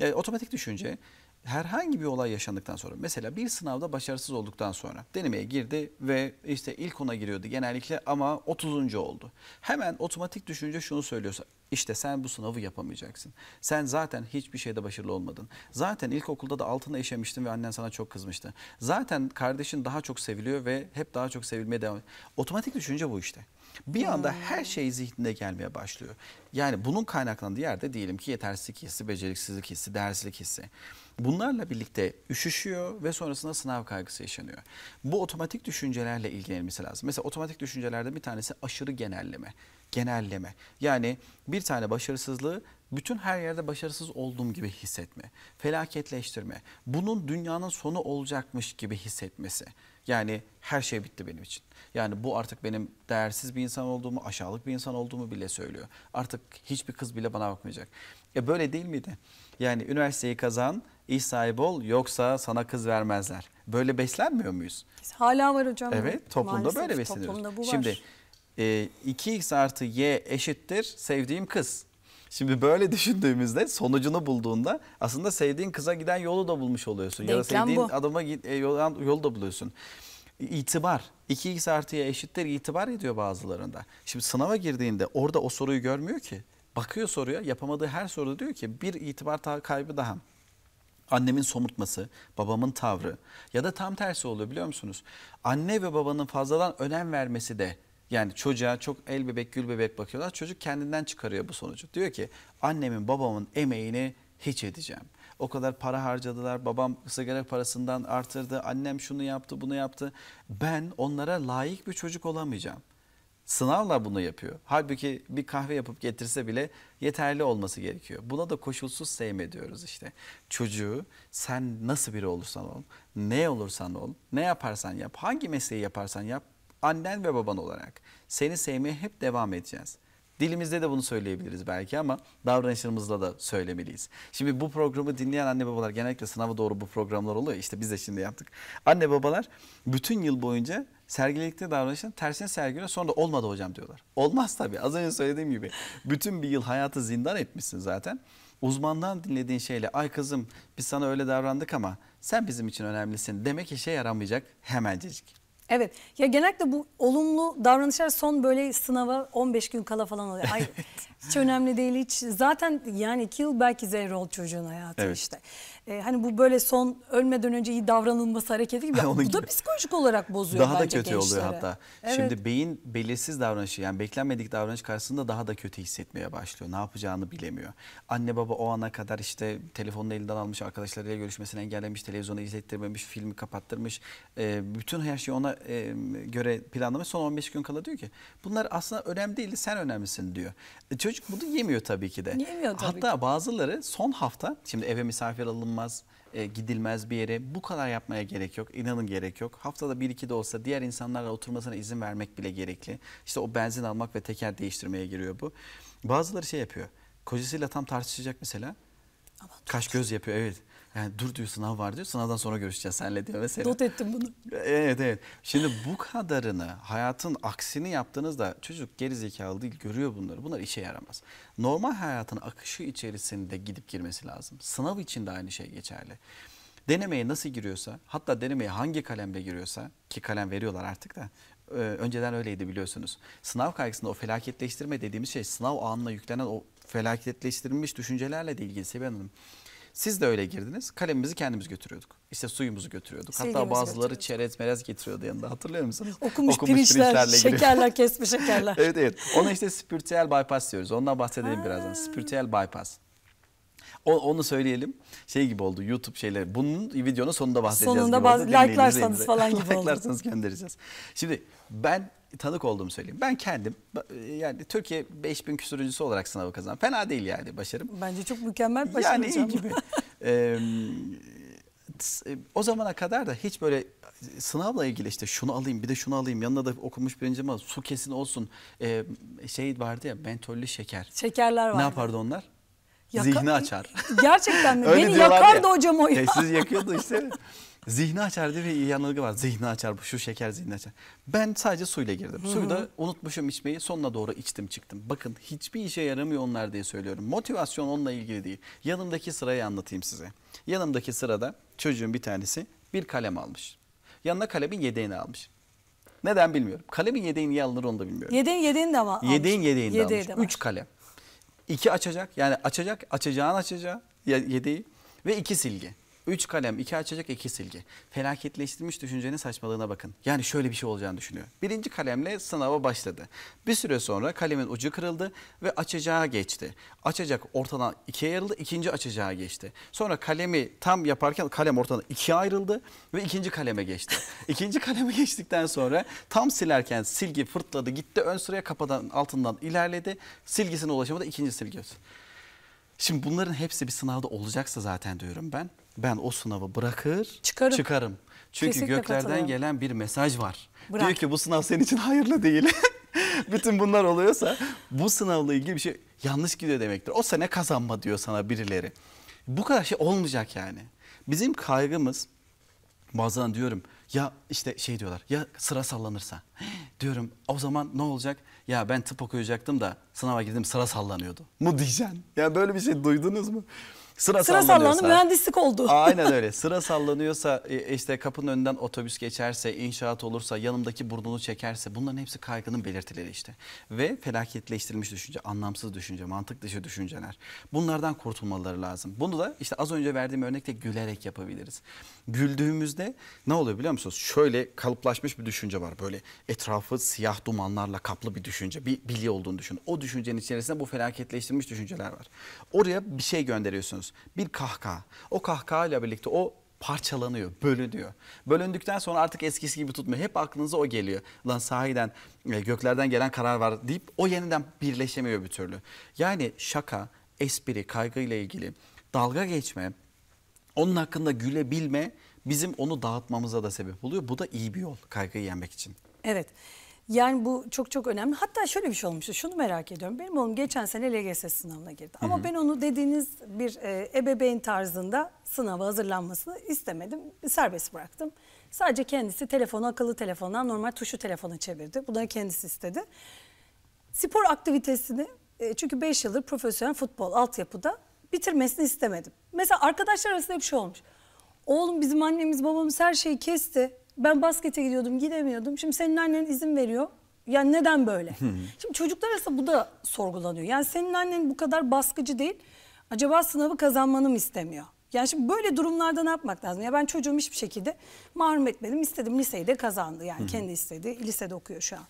E, otomatik düşünce herhangi bir olay yaşandıktan sonra mesela bir sınavda başarısız olduktan sonra denemeye girdi ve işte ilk ona giriyordu genellikle ama 30. oldu. Hemen otomatik düşünce şunu söylüyorsa işte sen bu sınavı yapamayacaksın. Sen zaten hiçbir şeyde başarılı olmadın. Zaten ilkokulda da altına işemiştin ve annen sana çok kızmıştı. Zaten kardeşin daha çok seviliyor ve hep daha çok sevilmeye devam ediyor. Otomatik düşünce bu işte. Bir anda hmm. her şey zihninde gelmeye başlıyor. Yani bunun kaynaklandığı yerde diyelim ki yetersizlik hissi, beceriksizlik hissi, değersizlik hissi. Bunlarla birlikte üşüşüyor ve sonrasında sınav kaygısı yaşanıyor. Bu otomatik düşüncelerle ilgilenmesi lazım. Mesela otomatik düşüncelerden bir tanesi aşırı genelleme. Genelleme. Yani bir tane başarısızlığı bütün her yerde başarısız olduğum gibi hissetme. Felaketleştirme. Bunun dünyanın sonu olacakmış gibi hissetmesi. Yani her şey bitti benim için. Yani bu artık benim değersiz bir insan olduğumu, aşağılık bir insan olduğumu bile söylüyor. Artık hiçbir kız bile bana bakmayacak. E böyle değil miydi? Yani üniversiteyi kazan, iş sahibi ol yoksa sana kız vermezler. Böyle beslenmiyor muyuz? hala var hocam. Evet toplumda Maalesef böyle besleniyoruz. Toplumda bu var. Şimdi e, 2x artı y eşittir sevdiğim kız. Şimdi böyle düşündüğümüzde sonucunu bulduğunda aslında sevdiğin kıza giden yolu da bulmuş oluyorsun. Denklem ya da sevdiğin bu. adama giden yol, da buluyorsun. İtibar. 2x artıya eşittir itibar ediyor bazılarında. Şimdi sınava girdiğinde orada o soruyu görmüyor ki. Bakıyor soruya yapamadığı her soruda diyor ki bir itibar kaybı daha. Annemin somurtması, babamın tavrı ya da tam tersi oluyor biliyor musunuz? Anne ve babanın fazladan önem vermesi de yani çocuğa çok el bebek gül bebek bakıyorlar. Çocuk kendinden çıkarıyor bu sonucu. Diyor ki annemin babamın emeğini hiç edeceğim. O kadar para harcadılar. Babam sigara parasından artırdı. Annem şunu yaptı bunu yaptı. Ben onlara layık bir çocuk olamayacağım sınavla bunu yapıyor. Halbuki bir kahve yapıp getirse bile yeterli olması gerekiyor. Buna da koşulsuz sevme diyoruz işte. Çocuğu sen nasıl biri olursan ol, ne olursan ol, ne yaparsan yap, hangi mesleği yaparsan yap, annen ve baban olarak seni sevmeye hep devam edeceğiz. Dilimizde de bunu söyleyebiliriz belki ama davranışlarımızla da söylemeliyiz. Şimdi bu programı dinleyen anne babalar genellikle sınava doğru bu programlar oluyor. İşte biz de şimdi yaptık. Anne babalar bütün yıl boyunca sergiledikleri davranışın tersine sergiliyor sonra da olmadı hocam diyorlar. Olmaz tabii az önce söylediğim gibi bütün bir yıl hayatı zindan etmişsin zaten. Uzmandan dinlediğin şeyle ay kızım biz sana öyle davrandık ama sen bizim için önemlisin demek işe yaramayacak hemencecik. Evet ya genellikle bu olumlu davranışlar son böyle sınava 15 gün kala falan oluyor. Ay, hiç önemli değil hiç zaten yani iki yıl belki zehir ol çocuğun hayatı evet. işte e, hani bu böyle son ölmeden önce iyi davranılması hareketi gibi. bu gibi. da psikolojik olarak bozuyor daha bence Daha da kötü gençlere. oluyor hatta. Evet. Şimdi beyin belirsiz davranışı yani beklenmedik davranış karşısında daha da kötü hissetmeye başlıyor. Ne yapacağını bilemiyor. Anne baba o ana kadar işte telefonunu elinden almış, arkadaşlarıyla görüşmesini engellemiş, televizyonu izlettirmemiş, filmi kapattırmış. E, bütün her şeyi ona e, göre planlamış. Son 15 gün kala diyor ki bunlar aslında önemli değil sen önemlisin diyor. E, çocuk bunu yemiyor tabii ki de. Yemiyor tabii Hatta ki. bazıları son hafta şimdi eve misafir alınma uğranılmaz, e, gidilmez bir yere. Bu kadar yapmaya gerek yok. inanın gerek yok. Haftada bir iki de olsa diğer insanlarla oturmasına izin vermek bile gerekli. işte o benzin almak ve teker değiştirmeye giriyor bu. Bazıları şey yapıyor. Kocasıyla tam tartışacak mesela. Kaş göz yapıyor evet. Yani dur diyor sınav var diyor. Sınavdan sonra görüşeceğiz senle diyor mesela. Not ettim bunu. Evet evet. Şimdi bu kadarını hayatın aksini yaptığınızda çocuk geri zekalı değil görüyor bunları. Bunlar işe yaramaz. Normal hayatın akışı içerisinde gidip girmesi lazım. Sınav için de aynı şey geçerli. Denemeye nasıl giriyorsa hatta denemeye hangi kalemle giriyorsa ki kalem veriyorlar artık da e, önceden öyleydi biliyorsunuz. Sınav kaygısında o felaketleştirme dediğimiz şey sınav anına yüklenen o felaketleştirilmiş düşüncelerle de ilgili Sibel Hanım. Siz de öyle girdiniz. Kalemimizi kendimiz götürüyorduk. İşte suyumuzu götürüyorduk. Silgimiz Hatta bazıları götürüyorduk. çerez merez getiriyordu yanında hatırlıyor musunuz? Okumuş, Okumuş pirinçler, pirinçlerle şekerler, kesme şekerler. evet evet. Ona işte spiritüel bypass diyoruz. Ondan bahsedelim ha. birazdan. Spiritüel bypass. O, onu söyleyelim. Şey gibi oldu YouTube şeyleri. Bunun videonun sonunda bahsedeceğiz. Sonunda bazı oldu. like'larsanız falan gibi oldu. Like'larsanız göndereceğiz. Şimdi ben tanık olduğumu söyleyeyim. Ben kendim e, yani Türkiye 5000 küsürüncüsü olarak sınavı kazan. Fena değil yani başarım. Bence çok mükemmel başarı. Yani iyi gibi. ee, o zamana kadar da hiç böyle sınavla ilgili işte şunu alayım bir de şunu alayım yanına da okumuş birinci al su kesin olsun ee, şey vardı ya mentollü şeker. Şekerler vardı. Ne yapardı onlar? Yaka Zihni açar. Gerçekten mi? Beni yakardı ya. hocam o ya. E, siz yakıyordu işte. Zihni açar diye bir yanılgı var. Zihni açar bu şu şeker zihni açar. Ben sadece suyla girdim. Hı -hı. Suyu da unutmuşum içmeyi sonuna doğru içtim çıktım. Bakın hiçbir işe yaramıyor onlar diye söylüyorum. Motivasyon onunla ilgili değil. Yanımdaki sırayı anlatayım size. Yanımdaki sırada çocuğun bir tanesi bir kalem almış. Yanına kalemin yedeğini almış. Neden bilmiyorum. Kalemin yedeği niye alınır onu da bilmiyorum. Yedeğin yedeğini de almış. Yedeğin yedeğini de almış. De Üç kalem. İki açacak yani açacak açacağın açacağı yedeği ve iki silgi. 3 kalem, 2 açacak, 2 silgi. Felaketleştirmiş düşüncenin saçmalığına bakın. Yani şöyle bir şey olacağını düşünüyor. Birinci kalemle sınava başladı. Bir süre sonra kalemin ucu kırıldı ve açacağı geçti. Açacak ortadan ikiye ayrıldı, ikinci açacağı geçti. Sonra kalemi tam yaparken kalem ortadan ikiye ayrıldı ve ikinci kaleme geçti. İkinci kaleme geçtikten sonra tam silerken silgi fırtladı gitti ön sıraya kapadan altından ilerledi. Silgisine ulaşamadı ikinci silgi. Şimdi bunların hepsi bir sınavda olacaksa zaten diyorum ben. Ben o sınavı bırakır çıkarım. çıkarım. Çünkü Kesinlikle göklerden gelen bir mesaj var. Bırak. Diyor ki bu sınav senin için hayırlı değil. Bütün bunlar oluyorsa bu sınavla ilgili bir şey yanlış gidiyor demektir. O sene kazanma diyor sana birileri. Bu kadar şey olmayacak yani. Bizim kaygımız bazen diyorum ya işte şey diyorlar ya sıra sallanırsa diyorum o zaman ne olacak? Ya ben tıp okuyacaktım da sınava girdim sıra sallanıyordu. Mu diyeceksin. Ya böyle bir şey duydunuz mu? Sıra, sıra mühendislik oldu. Aynen öyle. Sıra sallanıyorsa e, işte kapının önünden otobüs geçerse, inşaat olursa, yanımdaki burnunu çekerse bunların hepsi kaygının belirtileri işte. Ve felaketleştirilmiş düşünce, anlamsız düşünce, mantık dışı düşünceler. Bunlardan kurtulmaları lazım. Bunu da işte az önce verdiğim örnekte gülerek yapabiliriz. Güldüğümüzde ne oluyor biliyor musunuz? Şöyle kalıplaşmış bir düşünce var. Böyle etrafı siyah dumanlarla kaplı bir düşünce. Bir bilye olduğunu düşünün. O düşüncenin içerisinde bu felaketleştirilmiş düşünceler var. Oraya bir şey gönderiyorsunuz görüyorsunuz. Bir kahkaha. O kahkaha ile birlikte o parçalanıyor, bölünüyor. Bölündükten sonra artık eskisi gibi tutmuyor. Hep aklınıza o geliyor. Lan sahiden e, göklerden gelen karar var deyip o yeniden birleşemiyor bir türlü. Yani şaka, espri, ile ilgili dalga geçme, onun hakkında gülebilme bizim onu dağıtmamıza da sebep oluyor. Bu da iyi bir yol kaygıyı yenmek için. Evet. Yani bu çok çok önemli. Hatta şöyle bir şey olmuştu. Şunu merak ediyorum. Benim oğlum geçen sene LGS sınavına girdi. Ama hı hı. ben onu dediğiniz bir e, ebeveyn tarzında sınava hazırlanmasını istemedim. Serbest bıraktım. Sadece kendisi telefonu akıllı telefondan normal tuşu telefona çevirdi. Bunu kendisi istedi. Spor aktivitesini e, çünkü 5 yıldır profesyonel futbol altyapıda bitirmesini istemedim. Mesela arkadaşlar arasında bir şey olmuş. Oğlum bizim annemiz babamız her şeyi kesti. Ben baskete gidiyordum, gidemiyordum. Şimdi senin annen izin veriyor. Yani neden böyle? Şimdi çocuklar arasında bu da sorgulanıyor. Yani senin annen bu kadar baskıcı değil. Acaba sınavı kazanmanı mı istemiyor? Yani şimdi böyle durumlarda ne yapmak lazım? Ya ben çocuğum hiçbir şekilde mahrum etmedim. İstedim liseyi de kazandı. Yani kendi istedi. Lisede okuyor şu an.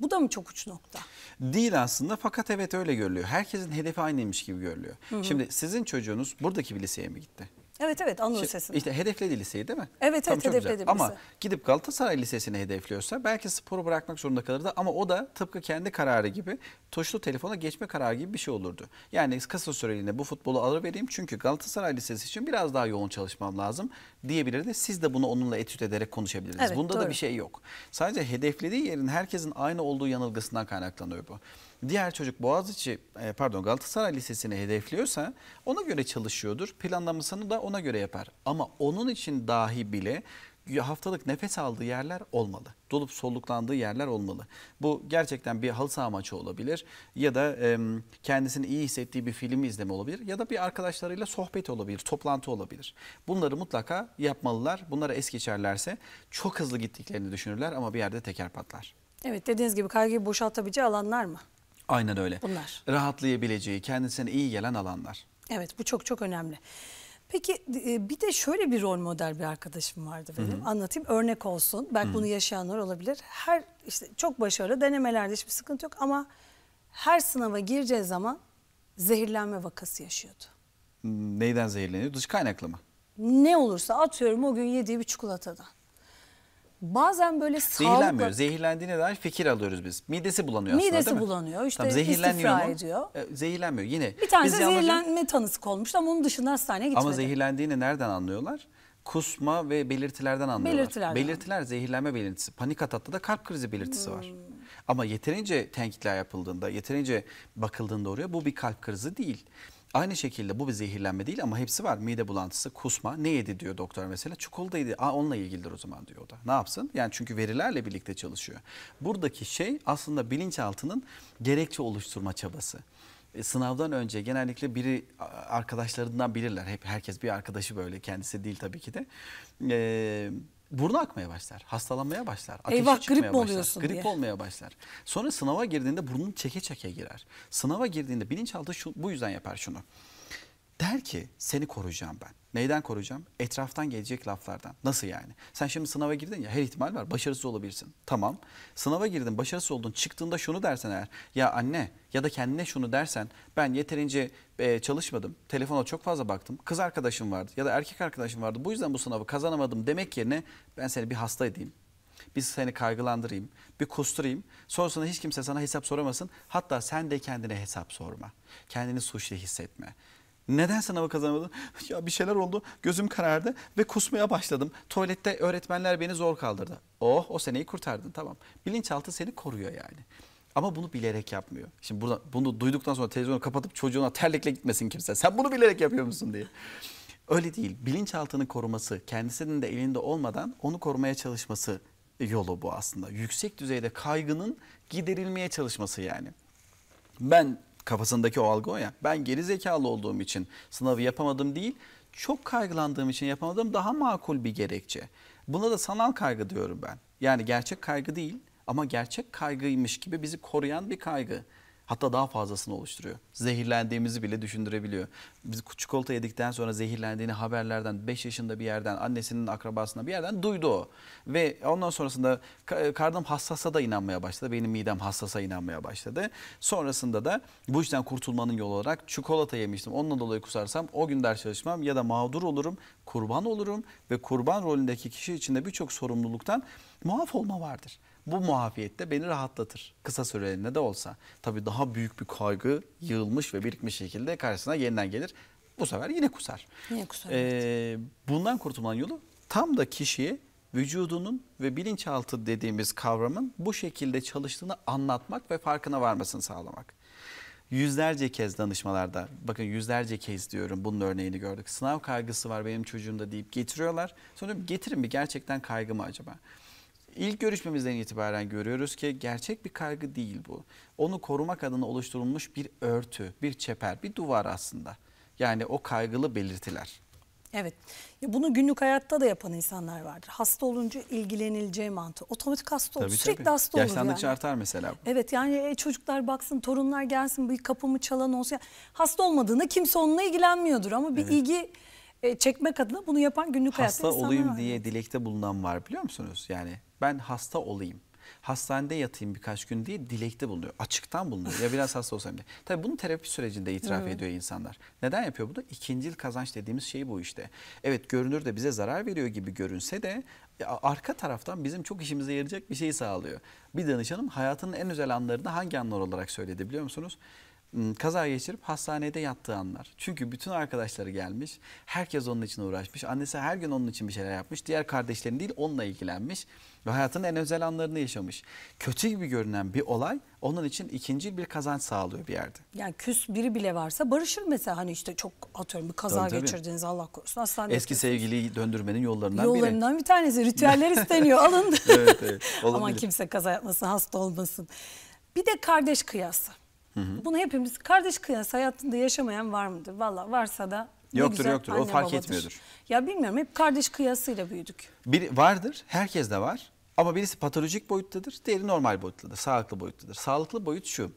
Bu da mı çok uç nokta? Değil aslında fakat evet öyle görülüyor. Herkesin hedefi aynıymış gibi görülüyor. Hı hı. Şimdi sizin çocuğunuz buradaki bir liseye mi gitti? Evet evet Anadolu Lisesi'ne. İşte hedefledi liseyi değil mi? Evet Tabii evet hedefledi liseyi. Ama gidip Galatasaray Lisesi'ni hedefliyorsa belki sporu bırakmak zorunda kalırdı ama o da tıpkı kendi kararı gibi tuşlu telefona geçme kararı gibi bir şey olurdu. Yani kısa süreliğine bu futbolu alır vereyim çünkü Galatasaray Lisesi için biraz daha yoğun çalışmam lazım diyebilirdi. Siz de bunu onunla etüt ederek konuşabilirdiniz. Evet, Bunda doğru. da bir şey yok. Sadece hedeflediği yerin herkesin aynı olduğu yanılgısından kaynaklanıyor bu diğer çocuk Boğaziçi e, pardon Galatasaray Lisesi'ni hedefliyorsa ona göre çalışıyordur. Planlamasını da ona göre yapar. Ama onun için dahi bile haftalık nefes aldığı yerler olmalı. Dolup soluklandığı yerler olmalı. Bu gerçekten bir halı saha maçı olabilir ya da kendisini iyi hissettiği bir film izleme olabilir ya da bir arkadaşlarıyla sohbet olabilir, toplantı olabilir. Bunları mutlaka yapmalılar. bunları es geçerlerse çok hızlı gittiklerini düşünürler ama bir yerde teker patlar. Evet dediğiniz gibi kaygıyı boşaltabileceği alanlar mı? Aynen öyle. Bunlar. Rahatlayabileceği, kendisine iyi gelen alanlar. Evet bu çok çok önemli. Peki e, bir de şöyle bir rol model bir arkadaşım vardı benim. Hı -hı. Anlatayım örnek olsun. Belki bunu yaşayanlar olabilir. Her işte çok başarılı denemelerde hiçbir sıkıntı yok ama her sınava gireceği zaman zehirlenme vakası yaşıyordu. Neyden zehirleniyor? Dış kaynaklı mı? Ne olursa atıyorum o gün yediği bir çikolatadan bazen böyle sağlıklı... Zehirlenmiyor. Zehirlendiğine dair fikir alıyoruz biz. Midesi bulanıyor aslında Midesi değil mi? bulanıyor. İşte tamam, zehirlenmiyor mu? ediyor. E, zehirlenmiyor yine. Bir tanesi biz zehirlenme yalnızca... tanısı olmuştu ama onun dışında hastaneye gitmedi. Ama zehirlendiğini nereden anlıyorlar? Kusma ve belirtilerden anlıyorlar. Belirtilerden. Belirtiler zehirlenme belirtisi. Panik atakta da kalp krizi belirtisi hmm. var. Ama yeterince tenkitler yapıldığında, yeterince bakıldığında oraya bu bir kalp krizi değil. Aynı şekilde bu bir zehirlenme değil ama hepsi var. Mide bulantısı, kusma. Ne yedi diyor doktor mesela? Çikolata yedi. Aa onunla ilgilidir o zaman diyor o da. Ne yapsın? Yani çünkü verilerle birlikte çalışıyor. Buradaki şey aslında bilinçaltının gerekçe oluşturma çabası e, sınavdan önce genellikle biri arkadaşlarından bilirler. Hep herkes bir arkadaşı böyle kendisi değil tabii ki de. Ee, burnu akmaya başlar, hastalanmaya başlar, ateşi Eyvah, çıkmaya grip başlar, oluyorsun grip diye. olmaya başlar. Sonra sınava girdiğinde burnun çeke çeke girer. Sınava girdiğinde bilinçaltı şu, bu yüzden yapar şunu. Der ki seni koruyacağım ben. Neyden koruyacağım? Etraftan gelecek laflardan. Nasıl yani? Sen şimdi sınava girdin ya her ihtimal var başarısız olabilirsin. Tamam. Sınava girdin başarısız oldun çıktığında şunu dersen eğer ya anne ya da kendine şunu dersen ben yeterince e, çalışmadım. Telefona çok fazla baktım. Kız arkadaşım vardı ya da erkek arkadaşım vardı. Bu yüzden bu sınavı kazanamadım demek yerine ben seni bir hasta edeyim. biz seni kaygılandırayım, bir kusturayım. Sonrasında hiç kimse sana hesap soramasın. Hatta sen de kendine hesap sorma. Kendini suçlu hissetme. Neden sınavı kazanamadın? ya bir şeyler oldu gözüm karardı ve kusmaya başladım. Tuvalette öğretmenler beni zor kaldırdı. Oh o seneyi kurtardın tamam. Bilinçaltı seni koruyor yani. Ama bunu bilerek yapmıyor. Şimdi burada, bunu duyduktan sonra televizyonu kapatıp çocuğuna terlikle gitmesin kimse. Sen bunu bilerek yapıyor musun diye. Öyle değil. Bilinçaltının koruması, kendisinin de elinde olmadan onu korumaya çalışması yolu bu aslında. Yüksek düzeyde kaygının giderilmeye çalışması yani. Ben kafasındaki o algı o ya. Ben geri zekalı olduğum için sınavı yapamadım değil, çok kaygılandığım için yapamadım daha makul bir gerekçe. Buna da sanal kaygı diyorum ben. Yani gerçek kaygı değil ama gerçek kaygıymış gibi bizi koruyan bir kaygı. Hatta daha fazlasını oluşturuyor. Zehirlendiğimizi bile düşündürebiliyor. Biz çikolata yedikten sonra zehirlendiğini haberlerden 5 yaşında bir yerden annesinin akrabasına bir yerden duydu o. Ve ondan sonrasında karnım hassasa da inanmaya başladı. Benim midem hassasa inanmaya başladı. Sonrasında da bu işten kurtulmanın yolu olarak çikolata yemiştim. Onunla dolayı kusarsam o gün ders çalışmam ya da mağdur olurum, kurban olurum ve kurban rolündeki kişi içinde birçok sorumluluktan muaf olma vardır. Bu muafiyette beni rahatlatır. Kısa süreliğine de olsa. Tabii daha büyük bir kaygı yığılmış ve birikmiş şekilde karşısına yeniden gelir. Bu sefer yine kusar. Yine kusar. Ee, bundan kurtulmanın yolu tam da kişiye vücudunun ve bilinçaltı dediğimiz kavramın bu şekilde çalıştığını anlatmak ve farkına varmasını sağlamak. Yüzlerce kez danışmalarda, bakın yüzlerce kez diyorum bunun örneğini gördük. Sınav kaygısı var benim çocuğumda deyip getiriyorlar. Sonra diyorum getirin bir gerçekten kaygı mı acaba? İlk görüşmemizden itibaren görüyoruz ki gerçek bir kaygı değil bu. Onu korumak adına oluşturulmuş bir örtü, bir çeper, bir duvar aslında. Yani o kaygılı belirtiler. Evet. Ya bunu günlük hayatta da yapan insanlar vardır. Hasta olunca ilgilenileceği mantığı. Otomatik hasta olur. Tabii, Sürekli tabii. hasta olur. Yaşlandıkça yani. artar mesela. Evet yani e, çocuklar baksın, torunlar gelsin, bir kapımı çalan olsun. Yani hasta olmadığında kimse onunla ilgilenmiyordur ama bir evet. ilgi e, çekmek adına bunu yapan günlük hasta hayatta insanlar olayım var. diye dilekte bulunan var biliyor musunuz? Yani ben hasta olayım hastanede yatayım birkaç gün diye dilekte bulunuyor. Açıktan bulunuyor. Ya biraz hasta olsam diye. Tabii bunu terapi sürecinde itiraf evet. ediyor insanlar. Neden yapıyor bunu? İkincil kazanç dediğimiz şey bu işte. Evet görünür de bize zarar veriyor gibi görünse de e, arka taraftan bizim çok işimize yarayacak bir şey sağlıyor. Bir danışanım hayatının en özel anlarını hangi anlar olarak söyledi biliyor musunuz? kaza geçirip hastanede yattığı anlar. Çünkü bütün arkadaşları gelmiş. Herkes onun için uğraşmış. Annesi her gün onun için bir şeyler yapmış. Diğer kardeşlerin değil onunla ilgilenmiş. Ve hayatının en özel anlarını yaşamış. Kötü gibi görünen bir olay onun için ikinci bir kazanç sağlıyor bir yerde. Yani küs biri bile varsa barışır mesela hani işte çok atıyorum bir kaza tabii, tabii. geçirdiniz Allah korusun hastanede. Eski diyorsun. sevgiliyi döndürmenin yollarından, yollarından biri. bir tanesi ritüeller isteniyor alındı. evet, evet, Olabilir. kimse kaza yapmasın hasta olmasın. Bir de kardeş kıyası. Hı Bunu hepimiz kardeş kıyas hayatında yaşamayan var mıdır? Valla varsa da Yoktur güzel, yoktur o fark babadır. etmiyordur. Ya bilmiyorum hep kardeş kıyasıyla büyüdük. Bir, vardır herkes de var ama birisi patolojik boyuttadır diğeri normal boyuttadır sağlıklı boyuttadır. Sağlıklı boyut şu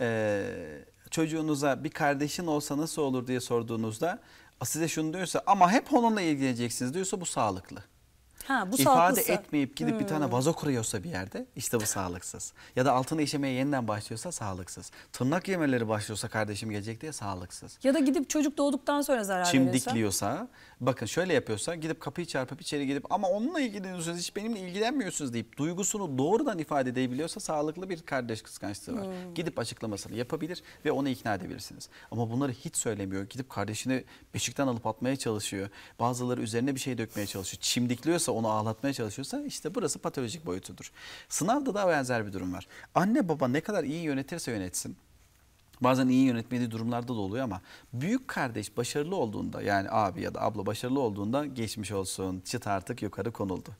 e, çocuğunuza bir kardeşin olsa nasıl olur diye sorduğunuzda size şunu diyorsa ama hep onunla ilgileneceksiniz diyorsa bu sağlıklı. Ha, bu ifade etmeyip gidip hmm. bir tane hmm. vazo kuruyorsa bir yerde işte bu sağlıksız. Ya da altını işemeye yeniden başlıyorsa sağlıksız. Tırnak yemeleri başlıyorsa kardeşim gelecek diye sağlıksız. Ya da gidip çocuk doğduktan sonra zarar Çim veriyorsa. Çim dikliyorsa bakın şöyle yapıyorsa gidip kapıyı çarpıp içeri gidip ama onunla ilgileniyorsunuz hiç benimle ilgilenmiyorsunuz deyip duygusunu doğrudan ifade edebiliyorsa sağlıklı bir kardeş kıskançlığı var. Hmm. Gidip açıklamasını yapabilir ve onu ikna edebilirsiniz. Ama bunları hiç söylemiyor. Gidip kardeşini beşikten alıp atmaya çalışıyor. Bazıları üzerine bir şey dökmeye çalışıyor. Çimdikliyorsa onu ağlatmaya çalışıyorsa işte burası patolojik boyutudur. Sınavda da benzer bir durum var. Anne baba ne kadar iyi yönetirse yönetsin Bazen iyi yönetmediği durumlarda da oluyor ama büyük kardeş başarılı olduğunda yani abi ya da abla başarılı olduğunda geçmiş olsun çıt artık yukarı konuldu.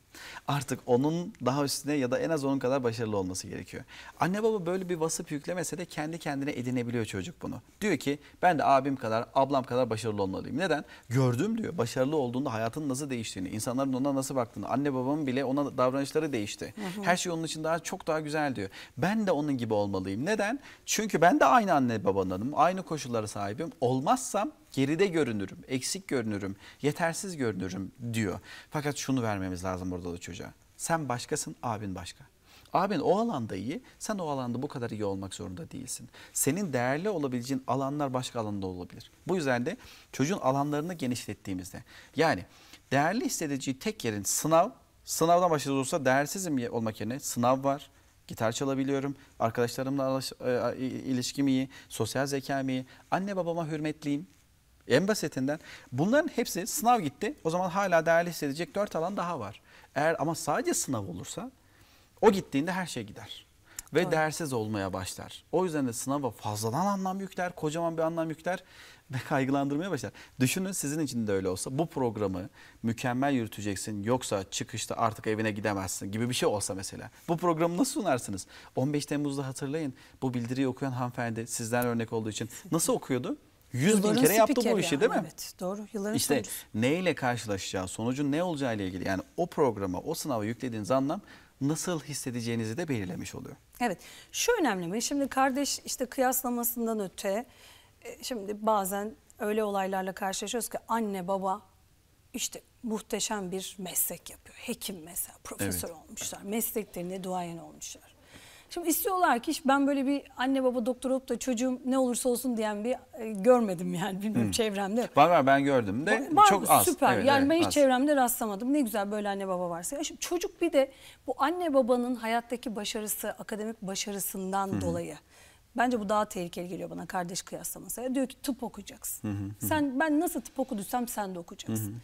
Artık onun daha üstüne ya da en az onun kadar başarılı olması gerekiyor. Anne baba böyle bir vasıf yüklemese de kendi kendine edinebiliyor çocuk bunu. Diyor ki ben de abim kadar, ablam kadar başarılı olmalıyım. Neden? Gördüm diyor. Başarılı olduğunda hayatın nasıl değiştiğini, insanların ona nasıl baktığını, anne babamın bile ona davranışları değişti. Her şey onun için daha çok daha güzel diyor. Ben de onun gibi olmalıyım. Neden? Çünkü ben de aynı anne babanınım, aynı koşullara sahibim. Olmazsam geride görünürüm, eksik görünürüm, yetersiz görünürüm diyor. Fakat şunu vermemiz lazım burada da çocuğa. Sen başkasın, abin başka. Abin o alanda iyi, sen o alanda bu kadar iyi olmak zorunda değilsin. Senin değerli olabileceğin alanlar başka alanda olabilir. Bu yüzden de çocuğun alanlarını genişlettiğimizde yani değerli hissedeceği tek yerin sınav, sınavdan başarılı olsa değersizim olmak yerine sınav var, gitar çalabiliyorum, arkadaşlarımla e, ilişkim iyi, sosyal zekam iyi, anne babama hürmetliyim, en basitinden bunların hepsi sınav gitti. O zaman hala değerli hissedecek 4 alan daha var. Eğer ama sadece sınav olursa o gittiğinde her şey gider. Ve Doğru. değersiz olmaya başlar. O yüzden de sınava fazladan anlam yükler, kocaman bir anlam yükler ve kaygılandırmaya başlar. Düşünün sizin için de öyle olsa bu programı mükemmel yürüteceksin yoksa çıkışta artık evine gidemezsin gibi bir şey olsa mesela. Bu programı nasıl sunarsınız? 15 Temmuz'da hatırlayın bu bildiriyi okuyan hanımefendi sizden örnek olduğu için nasıl okuyordu? 100 bin kere yaptı bu işi yani. değil mi? Evet doğru. Yılların işte sonucu. neyle karşılaşacağı, sonucun ne olacağı ile ilgili yani o programa, o sınava yüklediğiniz anlam nasıl hissedeceğinizi de belirlemiş oluyor. Evet şu önemli mi? Şimdi kardeş işte kıyaslamasından öte e, şimdi bazen öyle olaylarla karşılaşıyoruz ki anne baba işte muhteşem bir meslek yapıyor. Hekim mesela profesör evet. olmuşlar. Mesleklerinde duayen olmuşlar. Şimdi istiyorlar ki ben böyle bir anne baba doktor olup da çocuğum ne olursa olsun diyen bir e, görmedim yani bilmiyorum Hı. Hmm. çevremde. Var var ben gördüm de var, çok süper. az. Süper evet, yani evet, ben hiç az. çevremde rastlamadım ne güzel böyle anne baba varsa. şimdi çocuk bir de bu anne babanın hayattaki başarısı akademik başarısından Hı. dolayı. Bence bu daha tehlikeli geliyor bana kardeş kıyaslaması. Ya diyor ki tıp okuyacaksın. Hı Sen ben nasıl tıp okuduysam sen de okuyacaksın. Hı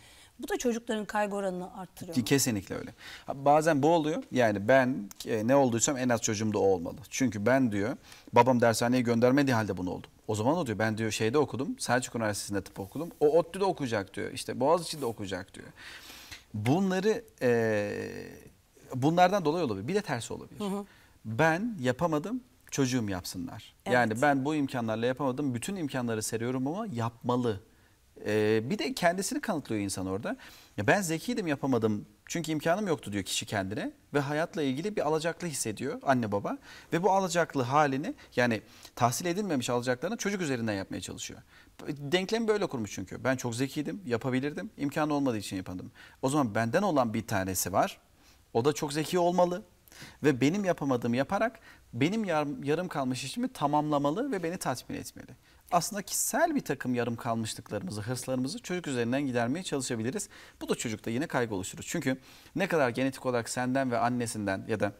bu da çocukların kaygı oranını arttırıyor. Ki kesinlikle öyle. Bazen bu oluyor. Yani ben e, ne olduysam en az çocuğumda o olmalı. Çünkü ben diyor babam dershaneye göndermediği halde bunu oldum. O zaman o diyor ben diyor şeyde okudum. Selçuk Üniversitesi'nde tıp okudum. O ODTÜ'de okuyacak diyor. İşte Boğaziçi'de okuyacak diyor. Bunları e, bunlardan dolayı olabilir. Bir de tersi olabilir. Hı hı. Ben yapamadım çocuğum yapsınlar. Evet. Yani ben bu imkanlarla yapamadım. Bütün imkanları seriyorum ama yapmalı e, bir de kendisini kanıtlıyor insan orada. Ya ben zekiydim yapamadım çünkü imkanım yoktu diyor kişi kendine ve hayatla ilgili bir alacaklı hissediyor anne baba ve bu alacaklı halini yani tahsil edilmemiş alacaklarını çocuk üzerinden yapmaya çalışıyor. Denklemi böyle kurmuş çünkü. Ben çok zekiydim, yapabilirdim, imkanı olmadığı için yapamadım. O zaman benden olan bir tanesi var. O da çok zeki olmalı ve benim yapamadığımı yaparak benim yarım kalmış işimi tamamlamalı ve beni tatmin etmeli aslında kişisel bir takım yarım kalmışlıklarımızı, hırslarımızı çocuk üzerinden gidermeye çalışabiliriz. Bu da çocukta yine kaygı oluşturur. Çünkü ne kadar genetik olarak senden ve annesinden ya da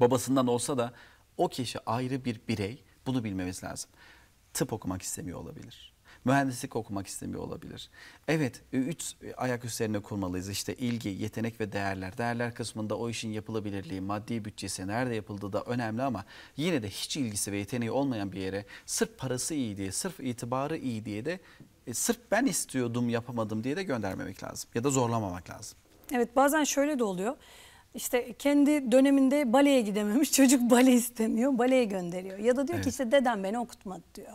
babasından olsa da o kişi ayrı bir birey bunu bilmemiz lazım. Tıp okumak istemiyor olabilir mühendislik okumak istemiyor olabilir. Evet üç ayak üzerine kurmalıyız İşte ilgi, yetenek ve değerler. Değerler kısmında o işin yapılabilirliği, maddi bütçesi nerede yapıldığı da önemli ama yine de hiç ilgisi ve yeteneği olmayan bir yere sırf parası iyi diye, sırf itibarı iyi diye de e, sırf ben istiyordum yapamadım diye de göndermemek lazım ya da zorlamamak lazım. Evet bazen şöyle de oluyor. İşte kendi döneminde baleye gidememiş çocuk bale istemiyor baleye gönderiyor. Ya da diyor evet. ki işte dedem beni okutmadı diyor.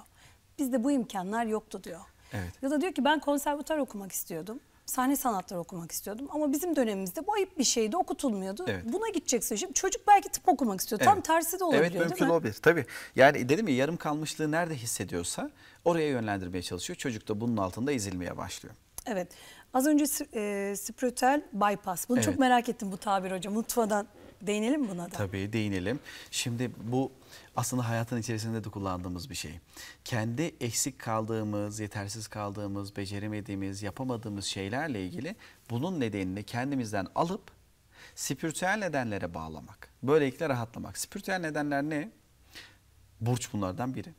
Bizde bu imkanlar yoktu diyor. Evet. Ya da diyor ki ben konservatuar okumak istiyordum. Sahne sanatları okumak istiyordum ama bizim dönemimizde bu ayıp bir şeydi okutulmuyordu. Evet. Buna gideceksin şimdi çocuk belki tıp okumak istiyor. Evet. Tam tersi de olabiliyor evet, mümkün olabilir tabii. Yani dedim ya yarım kalmışlığı nerede hissediyorsa oraya yönlendirmeye çalışıyor. Çocuk da bunun altında ezilmeye başlıyor. Evet. Az önce e, spirotel bypass. Bunu evet. çok merak ettim bu tabir hocam. Unutmadan değinelim buna da. Tabii değinelim. Şimdi bu aslında hayatın içerisinde de kullandığımız bir şey. Kendi eksik kaldığımız, yetersiz kaldığımız, beceremediğimiz, yapamadığımız şeylerle ilgili bunun nedenini kendimizden alıp spiritüel nedenlere bağlamak. Böylelikle rahatlamak. Spiritüel nedenler ne? Burç bunlardan biri.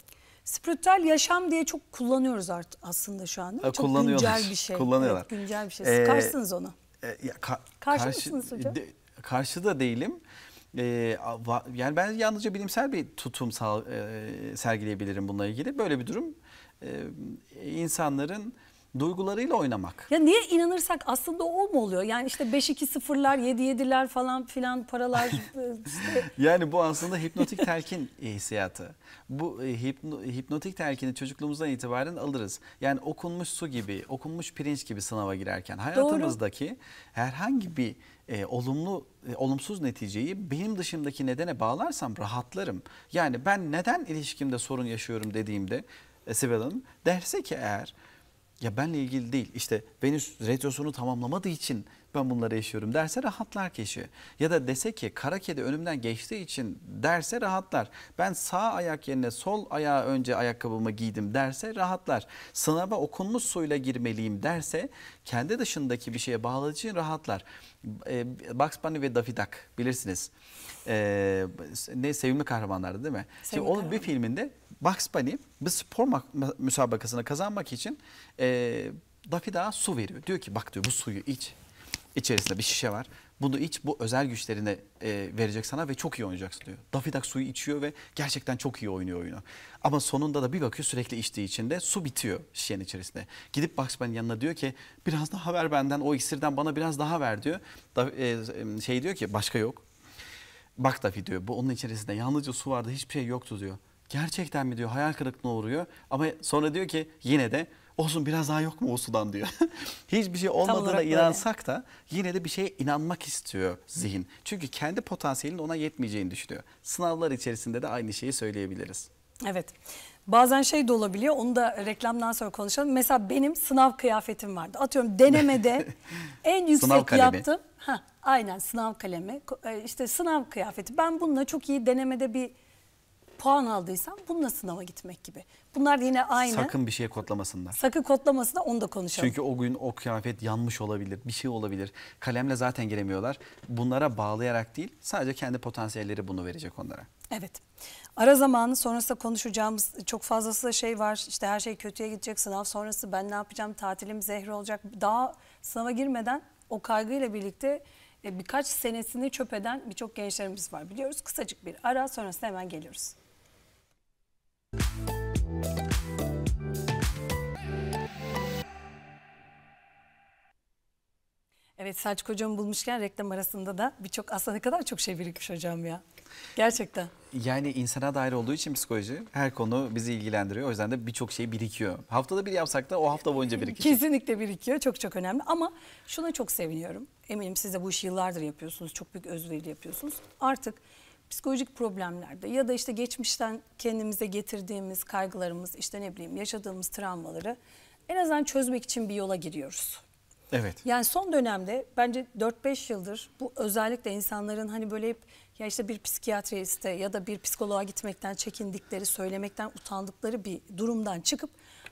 Spiritüel yaşam diye çok kullanıyoruz artık aslında şu anda. Çok güncel bir şey. Kullanıyorlar. Evet, güncel bir şey. Ee, Sıkarsınız ona. E, ya, ka Karşı mısınız hocam? De, karşı da değilim yani ben yalnızca bilimsel bir tutum sergileyebilirim bununla ilgili. Böyle bir durum insanların duygularıyla oynamak. Ya niye inanırsak aslında o mu oluyor? Yani işte 5-2-0'lar, 7-7'ler falan filan paralar. E, işte. yani bu aslında hipnotik telkin hissiyatı. Bu hipno, hipnotik telkini çocukluğumuzdan itibaren alırız. Yani okunmuş su gibi, okunmuş pirinç gibi sınava girerken hayatımızdaki Doğru. herhangi bir e, olumlu e, olumsuz neticeyi benim dışımdaki nedene bağlarsam rahatlarım. Yani ben neden ilişkimde sorun yaşıyorum dediğimde e, Sibel Hanım derse ki eğer ya benle ilgili değil işte Venüs retrosunu tamamlamadığı için ben bunları yaşıyorum derse rahatlar kişi. Ya da dese ki kara kedi önümden geçtiği için derse rahatlar. Ben sağ ayak yerine sol ayağı önce ayakkabımı giydim derse rahatlar. Sınava okunmuş suyla girmeliyim derse kendi dışındaki bir şeye bağlı için rahatlar. E, Bugs Bunny ve Daffy Duck bilirsiniz. E, ne sevimli kahramanlardı değil mi? Sevimli Şimdi onun bir filminde Bugs Bunny bir spor müsabakasını kazanmak için e, Daffy Duck'a su veriyor. Diyor ki bak diyor bu suyu iç İçerisinde bir şişe var. Bunu iç bu özel güçlerini e, verecek sana ve çok iyi oynayacaksın diyor. Daffy Duck suyu içiyor ve gerçekten çok iyi oynuyor oyunu. Ama sonunda da bir bakıyor sürekli içtiği için de su bitiyor şişenin içerisinde. Gidip Bugs Bunny'nin yanına diyor ki biraz daha ver benden o iksirden bana biraz daha ver diyor. Da, e, şey diyor ki başka yok. Bak Daffy diyor bu onun içerisinde yalnızca su vardı hiçbir şey yoktu diyor. Gerçekten mi diyor hayal kırıklığına uğruyor ama sonra diyor ki yine de Olsun biraz daha yok mu o sudan diyor. Hiçbir şey olmadığına inansak da yine de bir şeye inanmak istiyor zihin. Çünkü kendi potansiyelinin ona yetmeyeceğini düşünüyor. Sınavlar içerisinde de aynı şeyi söyleyebiliriz. Evet. Bazen şey de olabiliyor. Onu da reklamdan sonra konuşalım. Mesela benim sınav kıyafetim vardı. Atıyorum denemede en yüksek yaptım. Ha, aynen sınav kalemi. E, işte sınav kıyafeti. Ben bununla çok iyi denemede bir puan aldıysam bununla sınava gitmek gibi. Bunlar yine aynı. Sakın bir şey kodlamasınlar. Sakın kodlamasına onu da konuşalım. Çünkü o gün o kıyafet yanmış olabilir, bir şey olabilir. Kalemle zaten giremiyorlar. Bunlara bağlayarak değil, sadece kendi potansiyelleri bunu verecek onlara. Evet. Ara zamanı sonrasında konuşacağımız çok fazlası da şey var. İşte her şey kötüye gidecek, sınav sonrası ben ne yapacağım, tatilim zehir olacak. Daha sınava girmeden o kaygıyla birlikte e, birkaç senesini çöp eden birçok gençlerimiz var biliyoruz. Kısacık bir ara sonrasında hemen geliyoruz. Evet Selçuk hocamı bulmuşken reklam arasında da birçok aslında ne kadar çok şey birikmiş hocam ya. Gerçekten. Yani insana dair olduğu için psikoloji her konu bizi ilgilendiriyor. O yüzden de birçok şey birikiyor. Haftada bir yapsak da o hafta boyunca birikiyor. Kesinlikle birikiyor. Çok çok önemli. Ama şuna çok seviniyorum. Eminim siz de bu işi yıllardır yapıyorsunuz. Çok büyük özveriyle yapıyorsunuz. Artık psikolojik problemlerde ya da işte geçmişten kendimize getirdiğimiz kaygılarımız işte ne bileyim yaşadığımız travmaları en azından çözmek için bir yola giriyoruz. Evet. Yani son dönemde bence 4-5 yıldır bu özellikle insanların hani böyle hep ya işte bir psikiyatriste ya da bir psikoloğa gitmekten çekindikleri, söylemekten utandıkları bir durumdan çıkıp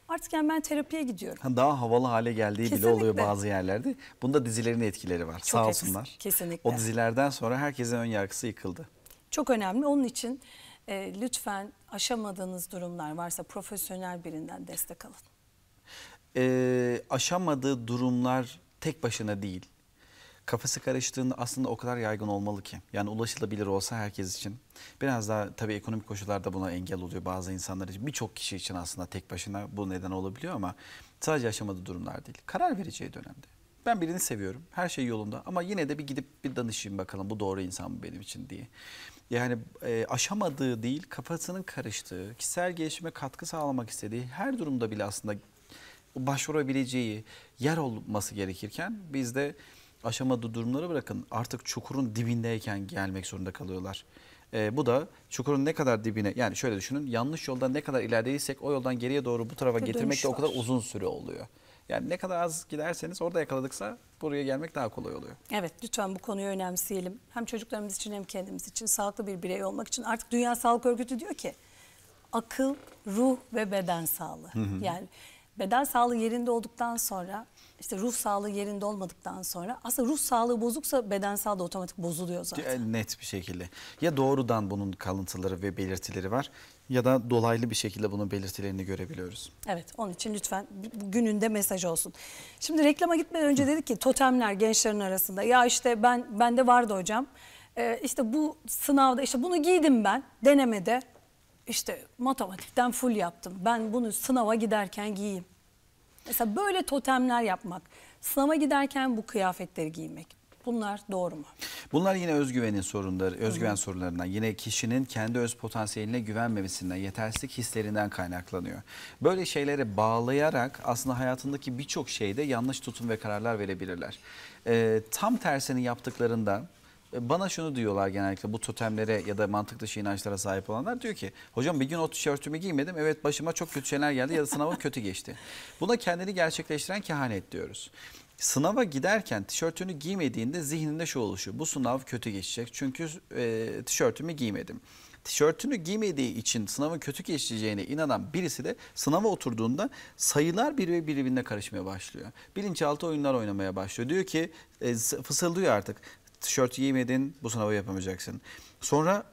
artık yani ben terapiye gidiyorum. Daha havalı hale geldiği kesinlikle. bile oluyor bazı yerlerde. Bunda dizilerin etkileri var. Çok Sağ olsunlar. Kesinlikle. O dizilerden sonra herkesin ön yargısı yıkıldı. Çok önemli. Onun için e, lütfen aşamadığınız durumlar varsa profesyonel birinden destek alın. E, aşamadığı durumlar tek başına değil. Kafası karıştığında aslında o kadar yaygın olmalı ki. Yani ulaşılabilir olsa herkes için. Biraz daha tabii ekonomik koşullarda buna engel oluyor bazı insanlar için. Birçok kişi için aslında tek başına bu neden olabiliyor ama sadece aşamadığı durumlar değil. Karar vereceği dönemde. Ben birini seviyorum. Her şey yolunda ama yine de bir gidip bir danışayım bakalım bu doğru insan mı benim için diye yani e, aşamadığı değil kafasının karıştığı, kişisel gelişime katkı sağlamak istediği her durumda bile aslında başvurabileceği yer olması gerekirken bizde aşamadığı durumları bırakın artık çukurun dibindeyken gelmek zorunda kalıyorlar. E, bu da çukurun ne kadar dibine yani şöyle düşünün yanlış yoldan ne kadar ilerlediysek o yoldan geriye doğru bu tarafa getirmek de o kadar uzun süre oluyor. Yani ne kadar az giderseniz orada yakaladıksa buraya gelmek daha kolay oluyor. Evet lütfen bu konuyu önemseyelim. Hem çocuklarımız için hem kendimiz için sağlıklı bir birey olmak için. Artık Dünya Sağlık Örgütü diyor ki akıl, ruh ve beden sağlığı. Hı hı. Yani beden sağlığı yerinde olduktan sonra işte ruh sağlığı yerinde olmadıktan sonra aslında ruh sağlığı bozuksa beden sağlığı otomatik bozuluyor zaten. Net bir şekilde. Ya doğrudan bunun kalıntıları ve belirtileri var ya da dolaylı bir şekilde bunun belirtilerini görebiliyoruz. Evet onun için lütfen gününde mesaj olsun. Şimdi reklama gitmeden önce dedik ki totemler gençlerin arasında. Ya işte ben bende vardı hocam. Ee, işte bu sınavda işte bunu giydim ben denemede. işte matematikten full yaptım. Ben bunu sınava giderken giyeyim. Mesela böyle totemler yapmak. Sınava giderken bu kıyafetleri giymek. Bunlar doğru mu? Bunlar yine özgüvenin sorunları, özgüven Hı sorunlarından, yine kişinin kendi öz potansiyeline güvenmemesinden, yetersizlik hislerinden kaynaklanıyor. Böyle şeylere bağlayarak aslında hayatındaki birçok şeyde yanlış tutum ve kararlar verebilirler. Ee, tam tersini yaptıklarında e, bana şunu diyorlar genellikle bu totemlere ya da mantık dışı şey inançlara sahip olanlar diyor ki hocam bir gün o tişörtümü giymedim evet başıma çok kötü şeyler geldi ya da sınavım kötü geçti. Buna kendini gerçekleştiren kehanet diyoruz. Sınava giderken tişörtünü giymediğinde zihninde şu oluşuyor. Bu sınav kötü geçecek çünkü e, tişörtümü giymedim tişörtünü giymediği için sınavın kötü geçeceğine inanan birisi de sınava oturduğunda sayılar birbiri birbirine karışmaya başlıyor. Bilinçaltı oyunlar oynamaya başlıyor. Diyor ki e, fısıldıyor artık tişörtü giymedin bu sınavı yapamayacaksın. Sonra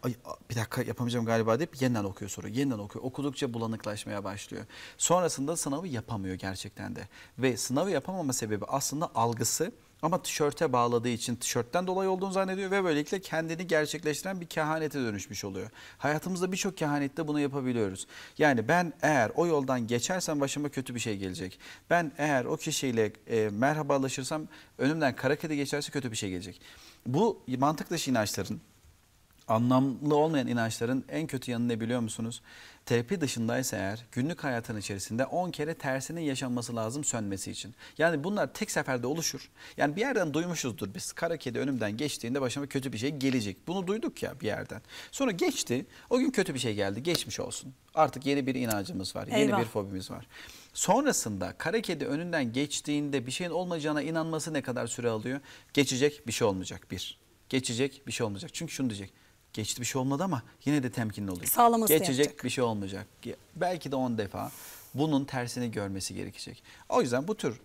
bir dakika yapamayacağım galiba deyip yeniden okuyor soru. Yeniden okuyor. Okudukça bulanıklaşmaya başlıyor. Sonrasında sınavı yapamıyor gerçekten de. Ve sınavı yapamama sebebi aslında algısı ama tişörte bağladığı için tişörtten dolayı olduğunu zannediyor ve böylelikle kendini gerçekleştiren bir kehanete dönüşmüş oluyor. Hayatımızda birçok kehanette bunu yapabiliyoruz. Yani ben eğer o yoldan geçersem başıma kötü bir şey gelecek. Ben eğer o kişiyle e, merhabalaşırsam önümden kara kedi geçerse kötü bir şey gelecek. Bu mantık dışı inançların anlamlı olmayan inançların en kötü yanı ne biliyor musunuz? Terapi dışındaysa eğer günlük hayatın içerisinde 10 kere tersinin yaşanması lazım sönmesi için. Yani bunlar tek seferde oluşur. Yani bir yerden duymuşuzdur biz. Kara kedi önümden geçtiğinde başıma kötü bir şey gelecek. Bunu duyduk ya bir yerden. Sonra geçti. O gün kötü bir şey geldi. Geçmiş olsun. Artık yeni bir inancımız var. Eyvah. Yeni bir fobimiz var. Sonrasında kara kedi önünden geçtiğinde bir şeyin olmayacağına inanması ne kadar süre alıyor? Geçecek bir şey olmayacak bir. Geçecek bir şey olmayacak. Çünkü şunu diyecek Geçti bir şey olmadı ama yine de temkinli oluyor. Sağlaması Geçecek yapacak. bir şey olmayacak. Belki de 10 defa bunun tersini görmesi gerekecek. O yüzden bu tür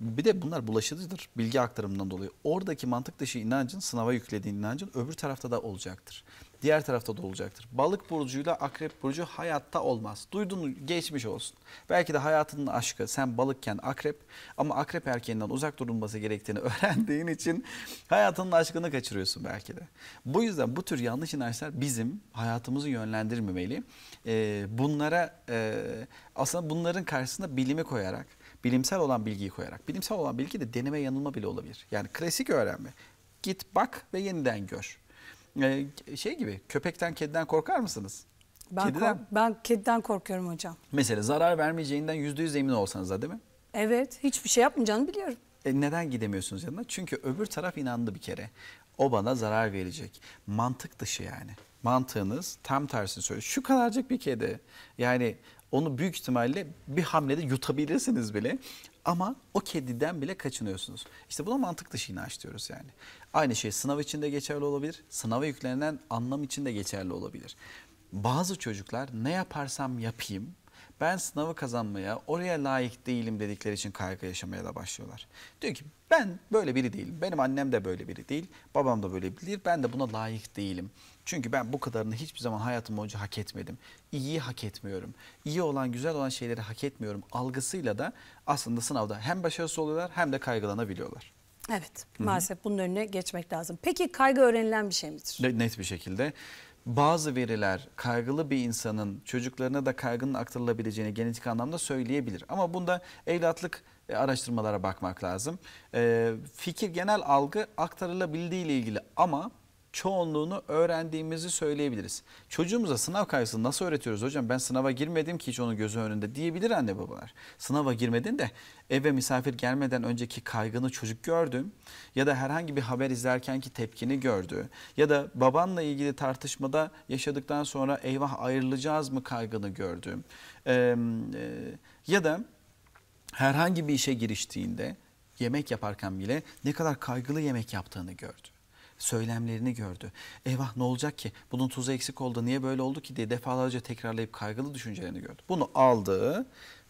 bir de bunlar bulaşıcıdır bilgi aktarımından dolayı. Oradaki mantık dışı inancın sınava yüklediğin inancın öbür tarafta da olacaktır diğer tarafta da olacaktır. Balık burcuyla akrep burcu hayatta olmaz. Duydun geçmiş olsun. Belki de hayatının aşkı sen balıkken akrep ama akrep erkeğinden uzak durulması gerektiğini öğrendiğin için hayatının aşkını kaçırıyorsun belki de. Bu yüzden bu tür yanlış inançlar bizim hayatımızı yönlendirmemeli. Ee, bunlara e, aslında bunların karşısında bilimi koyarak bilimsel olan bilgiyi koyarak. Bilimsel olan bilgi de deneme yanılma bile olabilir. Yani klasik öğrenme. Git bak ve yeniden gör. Ee, şey gibi köpekten kediden korkar mısınız? Ben, kediden... Kork ben kediden korkuyorum hocam. Mesela zarar vermeyeceğinden yüzde yüz emin olsanız da değil mi? Evet hiçbir şey yapmayacağını biliyorum. E neden gidemiyorsunuz yanına? Çünkü öbür taraf inandı bir kere. O bana zarar verecek. Mantık dışı yani. Mantığınız tam tersini söylüyor. Şu kadarcık bir kedi. Yani onu büyük ihtimalle bir hamlede yutabilirsiniz bile. Ama o kediden bile kaçınıyorsunuz. İşte buna mantık dışı inanç diyoruz yani. Aynı şey sınav için de geçerli olabilir. Sınava yüklenen anlam için de geçerli olabilir. Bazı çocuklar ne yaparsam yapayım ben sınavı kazanmaya, oraya layık değilim dedikleri için kaygı yaşamaya da başlıyorlar. Diyor ki ben böyle biri değilim. Benim annem de böyle biri değil. Babam da böyle bilir. Ben de buna layık değilim. Çünkü ben bu kadarını hiçbir zaman hayatım boyunca hak etmedim. İyiyi hak etmiyorum. İyi olan, güzel olan şeyleri hak etmiyorum algısıyla da aslında sınavda hem başarısız oluyorlar hem de kaygılanabiliyorlar. Evet maalesef Hı -hı. bunun önüne geçmek lazım. Peki kaygı öğrenilen bir şey midir? Net bir şekilde bazı veriler kaygılı bir insanın çocuklarına da kaygının aktarılabileceğini genetik anlamda söyleyebilir. Ama bunda evlatlık e, araştırmalara bakmak lazım. E, fikir genel algı aktarılabildiği ile ilgili ama çoğunluğunu öğrendiğimizi söyleyebiliriz. Çocuğumuza sınav kaygısını nasıl öğretiyoruz hocam? Ben sınava girmedim ki hiç onun gözü önünde diyebilir anne babalar. Sınava girmedin de eve misafir gelmeden önceki kaygını çocuk gördü ya da herhangi bir haber izlerken ki tepkini gördü ya da babanla ilgili tartışmada yaşadıktan sonra eyvah ayrılacağız mı kaygını gördü ee, ya da herhangi bir işe giriştiğinde yemek yaparken bile ne kadar kaygılı yemek yaptığını gördü söylemlerini gördü. Eyvah ne olacak ki? Bunun tuzu eksik oldu. Niye böyle oldu ki diye defalarca tekrarlayıp kaygılı düşüncelerini gördü. Bunu aldı.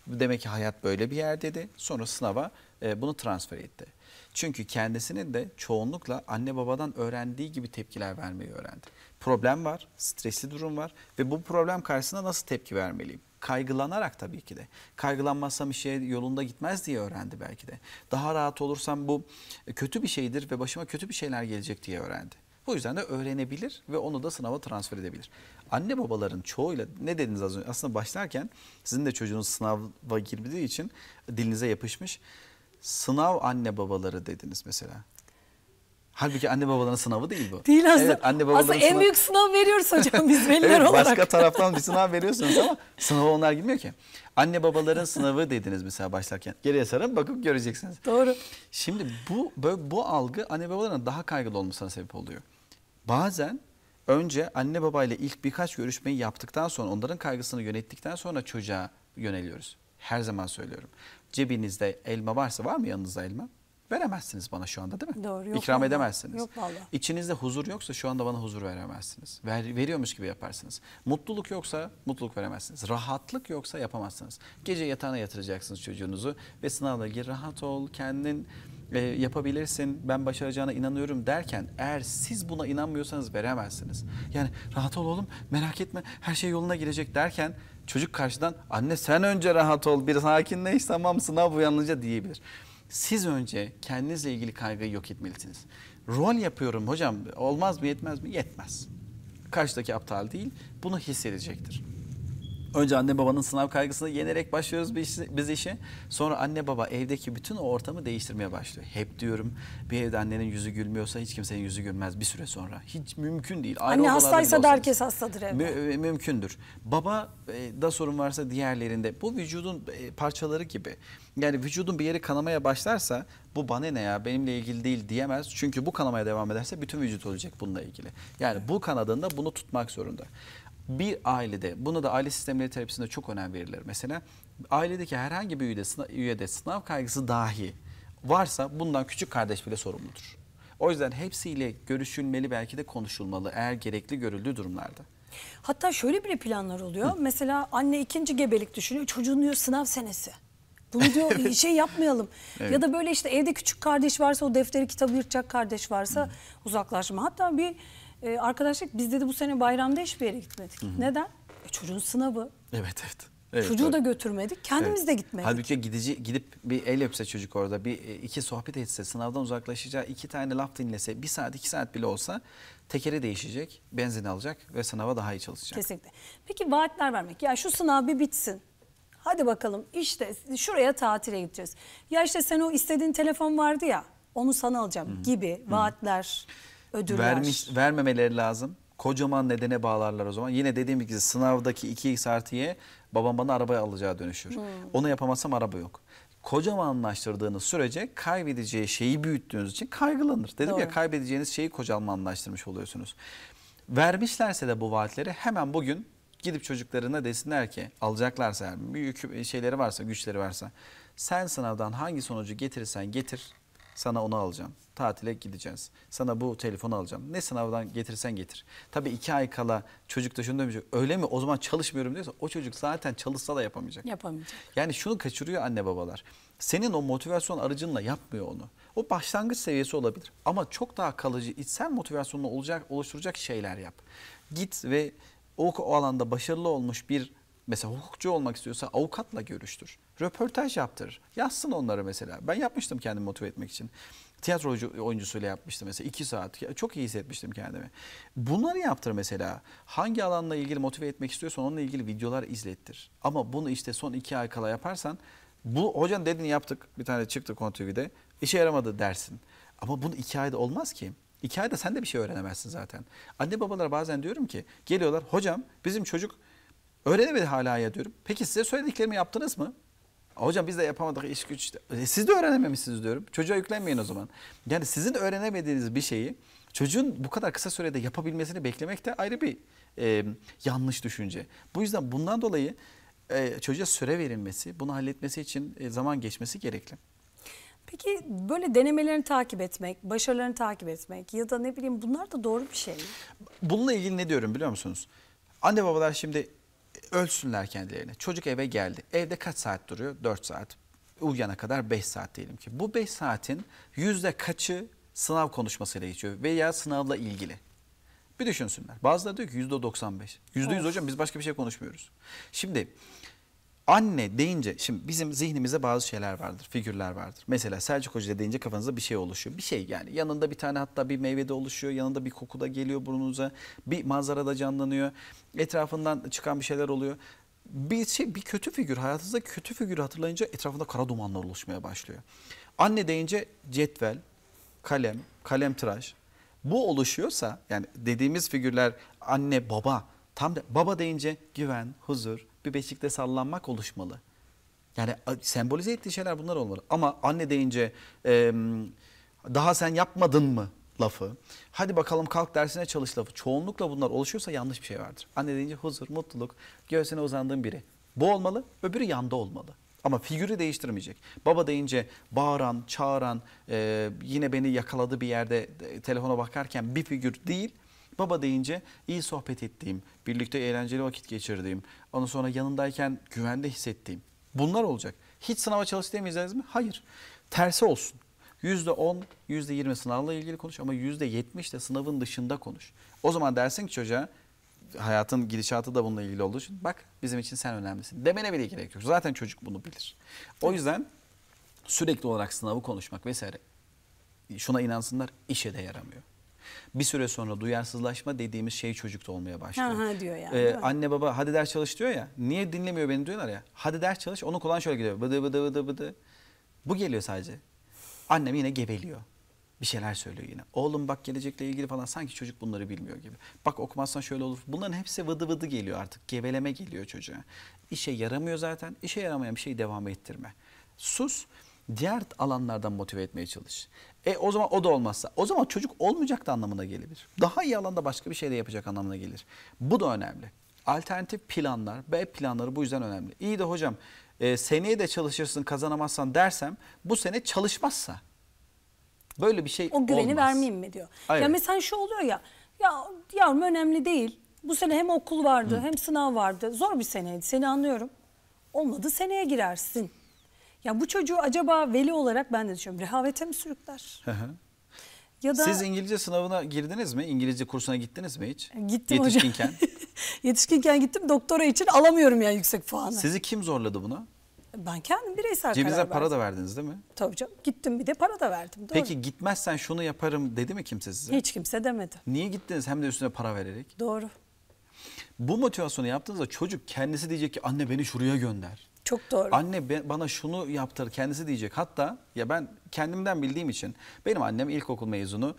Demek ki hayat böyle bir yer dedi. Sonra sınava e, bunu transfer etti. Çünkü kendisinin de çoğunlukla anne babadan öğrendiği gibi tepkiler vermeyi öğrendi. Problem var, stresli durum var ve bu problem karşısında nasıl tepki vermeliyim? kaygılanarak tabii ki de. Kaygılanmazsam işe yolunda gitmez diye öğrendi belki de. Daha rahat olursam bu kötü bir şeydir ve başıma kötü bir şeyler gelecek diye öğrendi. Bu yüzden de öğrenebilir ve onu da sınava transfer edebilir. Anne babaların çoğuyla ne dediniz az önce? Aslında başlarken sizin de çocuğunuz sınava girmediği için dilinize yapışmış. Sınav anne babaları dediniz mesela. Halbuki anne babaların sınavı değil bu. Değil aslında. Evet, anne babaların aslında sınav... en büyük sınav veriyoruz hocam biz veliler evet, olarak. Başka taraftan bir sınav veriyorsunuz ama sınava onlar girmiyor ki. Anne babaların sınavı dediniz mesela başlarken. Geriye sarın bakıp göreceksiniz. Doğru. Şimdi bu böyle, bu algı anne babaların daha kaygılı olmasına sebep oluyor. Bazen önce anne babayla ilk birkaç görüşmeyi yaptıktan sonra onların kaygısını yönettikten sonra çocuğa yöneliyoruz. Her zaman söylüyorum. Cebinizde elma varsa var mı yanınızda elma? veremezsiniz bana şu anda değil mi? Doğru. Yok İkram vallahi. edemezsiniz. Yok vallahi. İçinizde huzur yoksa şu anda bana huzur veremezsiniz. Ver, veriyormuş gibi yaparsınız. Mutluluk yoksa mutluluk veremezsiniz. Rahatlık yoksa yapamazsınız. Gece yatağına yatıracaksınız çocuğunuzu ve sınavla gir rahat ol kendin e, yapabilirsin ben başaracağına inanıyorum derken eğer siz buna inanmıyorsanız veremezsiniz. Yani rahat ol oğlum merak etme her şey yoluna girecek derken çocuk karşıdan anne sen önce rahat ol bir sakinleş tamam sınav uyanınca diyebilir siz önce kendinizle ilgili kaygıyı yok etmelisiniz. Rol yapıyorum hocam olmaz mı yetmez mi? Yetmez. Karşıdaki aptal değil bunu hissedecektir. Önce anne babanın sınav kaygısını yenerek başlıyoruz biz, biz işe. Sonra anne baba evdeki bütün o ortamı değiştirmeye başlıyor. Hep diyorum bir evde annenin yüzü gülmüyorsa hiç kimsenin yüzü gülmez bir süre sonra. Hiç mümkün değil. Aynı Anne hastaysa da herkes hastadır evde. Mü, e, mümkündür. Baba e, da sorun varsa diğerlerinde. Bu vücudun e, parçaları gibi. Yani vücudun bir yeri kanamaya başlarsa bu bana ne ya benimle ilgili değil diyemez. Çünkü bu kanamaya devam ederse bütün vücut olacak bununla ilgili. Yani bu kanadında bunu tutmak zorunda bir ailede, buna da aile sistemleri terapisinde çok önem verilir. Mesela ailedeki herhangi bir üyede, sınav, üyede sınav kaygısı dahi varsa bundan küçük kardeş bile sorumludur. O yüzden hepsiyle görüşülmeli belki de konuşulmalı eğer gerekli görüldüğü durumlarda. Hatta şöyle bile planlar oluyor. Hı. Mesela anne ikinci gebelik düşünüyor. Çocuğun diyor sınav senesi. Bunu diyor evet. şey yapmayalım. Evet. Ya da böyle işte evde küçük kardeş varsa o defteri kitabı yırtacak kardeş varsa Hı. uzaklaşma. Hatta bir e, arkadaşlık biz dedi bu sene bayramda hiçbir yere gitmedik. Hı hı. Neden? E, çocuğun sınavı. Evet evet. Evet, Çocuğu doğru. da götürmedik, kendimiz evet. de gitmedik. Halbuki gidici gidip bir el öpse çocuk orada, bir e, iki sohbet etse, sınavdan uzaklaşacağı, iki tane laf dinlese, bir saat iki saat bile olsa tekeri değişecek, benzin alacak ve sınava daha iyi çalışacak. Kesinlikle. Peki vaatler vermek, ya şu sınav bir bitsin, hadi bakalım işte şuraya tatile gideceğiz. Ya işte sen o istediğin telefon vardı ya, onu sana alacağım Hı -hı. gibi vaatler... Hı -hı. Ödüller. Vermiş, vermemeleri lazım. Kocaman nedene bağlarlar o zaman. Yine dediğim gibi sınavdaki 2x artıya babam bana arabaya alacağı dönüşür. Hmm. Onu yapamazsam araba yok kocamanlaştırdığınız sürece kaybedeceği şeyi büyüttüğünüz için kaygılanır. Dedim Doğru. ya kaybedeceğiniz şeyi kocamanlaştırmış oluyorsunuz. Vermişlerse de bu vaatleri hemen bugün gidip çocuklarına desinler ki alacaklarsa yani büyük şeyleri varsa güçleri varsa sen sınavdan hangi sonucu getirirsen getir sana onu alacağım tatile gideceğiz. Sana bu telefonu alacağım. Ne sınavdan getirsen getir. Tabii iki ay kala çocuk da şunu demeyecek. Öyle mi o zaman çalışmıyorum diyorsa o çocuk zaten çalışsa da yapamayacak. Yapamayacak. Yani şunu kaçırıyor anne babalar. Senin o motivasyon aracınla yapmıyor onu. O başlangıç seviyesi olabilir. Ama çok daha kalıcı içsel motivasyonla olacak, oluşturacak şeyler yap. Git ve o, alanda başarılı olmuş bir mesela hukukçu olmak istiyorsa avukatla görüştür. Röportaj yaptır. Yazsın onları mesela. Ben yapmıştım kendimi motive etmek için. Tiyatro oyuncusuyla yapmıştım mesela. iki saat. Çok iyi hissetmiştim kendimi. Bunları yaptır mesela. Hangi alanla ilgili motive etmek istiyorsan onunla ilgili videolar izlettir. Ama bunu işte son iki ay kala yaparsan bu hocanın dediğini yaptık. Bir tane çıktı KonTV'de. işe yaramadı dersin. Ama bunu iki ayda olmaz ki. İki ayda sen de bir şey öğrenemezsin zaten. Anne babalara bazen diyorum ki geliyorlar hocam bizim çocuk öğrenemedi hala ya diyorum. Peki size söylediklerimi yaptınız mı? Hocam biz de yapamadık iş güç. Işte. E, siz de öğrenememişsiniz diyorum. Çocuğa yüklenmeyin o zaman. Yani sizin öğrenemediğiniz bir şeyi çocuğun bu kadar kısa sürede yapabilmesini beklemek de ayrı bir e, yanlış düşünce. Bu yüzden bundan dolayı e, çocuğa süre verilmesi, bunu halletmesi için e, zaman geçmesi gerekli. Peki böyle denemelerini takip etmek, başarılarını takip etmek ya da ne bileyim bunlar da doğru bir şey mi? Bununla ilgili ne diyorum biliyor musunuz? Anne babalar şimdi ölsünler kendilerini. Çocuk eve geldi. Evde kaç saat duruyor? 4 saat. Uyuyana kadar 5 saat diyelim ki. Bu 5 saatin yüzde kaçı sınav konuşmasıyla geçiyor veya sınavla ilgili? Bir düşünsünler. Bazıları diyor ki yüzde 95. Yüzde 100 hocam biz başka bir şey konuşmuyoruz. Şimdi anne deyince şimdi bizim zihnimize bazı şeyler vardır, figürler vardır. Mesela Selçuk Hoca deyince kafanızda bir şey oluşuyor. Bir şey yani yanında bir tane hatta bir meyve de oluşuyor, yanında bir koku da geliyor burnunuza. Bir manzara da canlanıyor. Etrafından çıkan bir şeyler oluyor. Bir şey bir kötü figür hayatınızda kötü figür hatırlayınca etrafında kara dumanlar oluşmaya başlıyor. Anne deyince cetvel, kalem, kalem tıraş. Bu oluşuyorsa yani dediğimiz figürler anne, baba, tam da baba deyince güven, huzur, bir beşikte sallanmak oluşmalı. Yani sembolize ettiği şeyler bunlar olmalı. Ama anne deyince e, daha sen yapmadın mı lafı, hadi bakalım kalk dersine çalış lafı. Çoğunlukla bunlar oluşuyorsa yanlış bir şey vardır. Anne deyince huzur, mutluluk, göğsüne uzandığın biri. Bu olmalı, öbürü yanda olmalı. Ama figürü değiştirmeyecek. Baba deyince bağıran, çağıran, e, yine beni yakaladı bir yerde e, telefona bakarken bir figür değil Baba deyince iyi sohbet ettiğim, birlikte eğlenceli vakit geçirdiğim, ondan sonra yanındayken güvende hissettiğim. Bunlar olacak. Hiç sınava çalış mı? Hayır. Tersi olsun. %10, %20 sınavla ilgili konuş ama %70 de sınavın dışında konuş. O zaman dersin ki çocuğa hayatın gidişatı da bununla ilgili olduğu için bak bizim için sen önemlisin demene bile gerek yok. Zaten çocuk bunu bilir. O yüzden sürekli olarak sınavı konuşmak vesaire şuna inansınlar işe de yaramıyor. Bir süre sonra duyarsızlaşma dediğimiz şey çocukta olmaya başlıyor. Ha, ha diyor yani. Ee, anne baba hadi ders çalış diyor ya. Niye dinlemiyor beni diyorlar ya. Hadi ders çalış. Onun kulağına şöyle gidiyor. Bıdı bıdı bıdı bıdı. Bu geliyor sadece. Annem yine gebeliyor. Bir şeyler söylüyor yine. Oğlum bak gelecekle ilgili falan sanki çocuk bunları bilmiyor gibi. Bak okumazsan şöyle olur. Bunların hepsi vıdı vıdı geliyor artık. Geveleme geliyor çocuğa. İşe yaramıyor zaten. İşe yaramayan bir şeyi devam ettirme. Sus diğer alanlardan motive etmeye çalış. E o zaman o da olmazsa. O zaman çocuk olmayacak da anlamına gelebilir. Daha iyi alanda başka bir şey de yapacak anlamına gelir. Bu da önemli. Alternatif planlar, B planları bu yüzden önemli. İyi de hocam e, seneye de çalışırsın kazanamazsan dersem bu sene çalışmazsa böyle bir şey O güveni olmaz. vermeyeyim mi diyor. Hayır. Ya mesela şu oluyor ya ya yavrum önemli değil. Bu sene hem okul vardı Hı. hem sınav vardı. Zor bir seneydi seni anlıyorum. Olmadı seneye girersin ya bu çocuğu acaba veli olarak ben de düşünüyorum. Rehavete mi sürükler? Ya da, Siz İngilizce sınavına girdiniz mi? İngilizce kursuna gittiniz mi hiç? E, gittim Yetişkinken. hocam. Yetişkinken gittim doktora için alamıyorum yani yüksek puanı. Sizi kim zorladı buna? Ben kendim bireysel Cebinize karar verdim. para da verdiniz değil mi? Tabii canım. Gittim bir de para da verdim. Doğru. Peki gitmezsen şunu yaparım dedi mi kimse size? Hiç kimse demedi. Niye gittiniz hem de üstüne para vererek? Doğru. Bu motivasyonu yaptığınızda çocuk kendisi diyecek ki anne beni şuraya gönder. Çok doğru. Anne bana şunu yaptır kendisi diyecek. Hatta ya ben kendimden bildiğim için benim annem ilkokul mezunu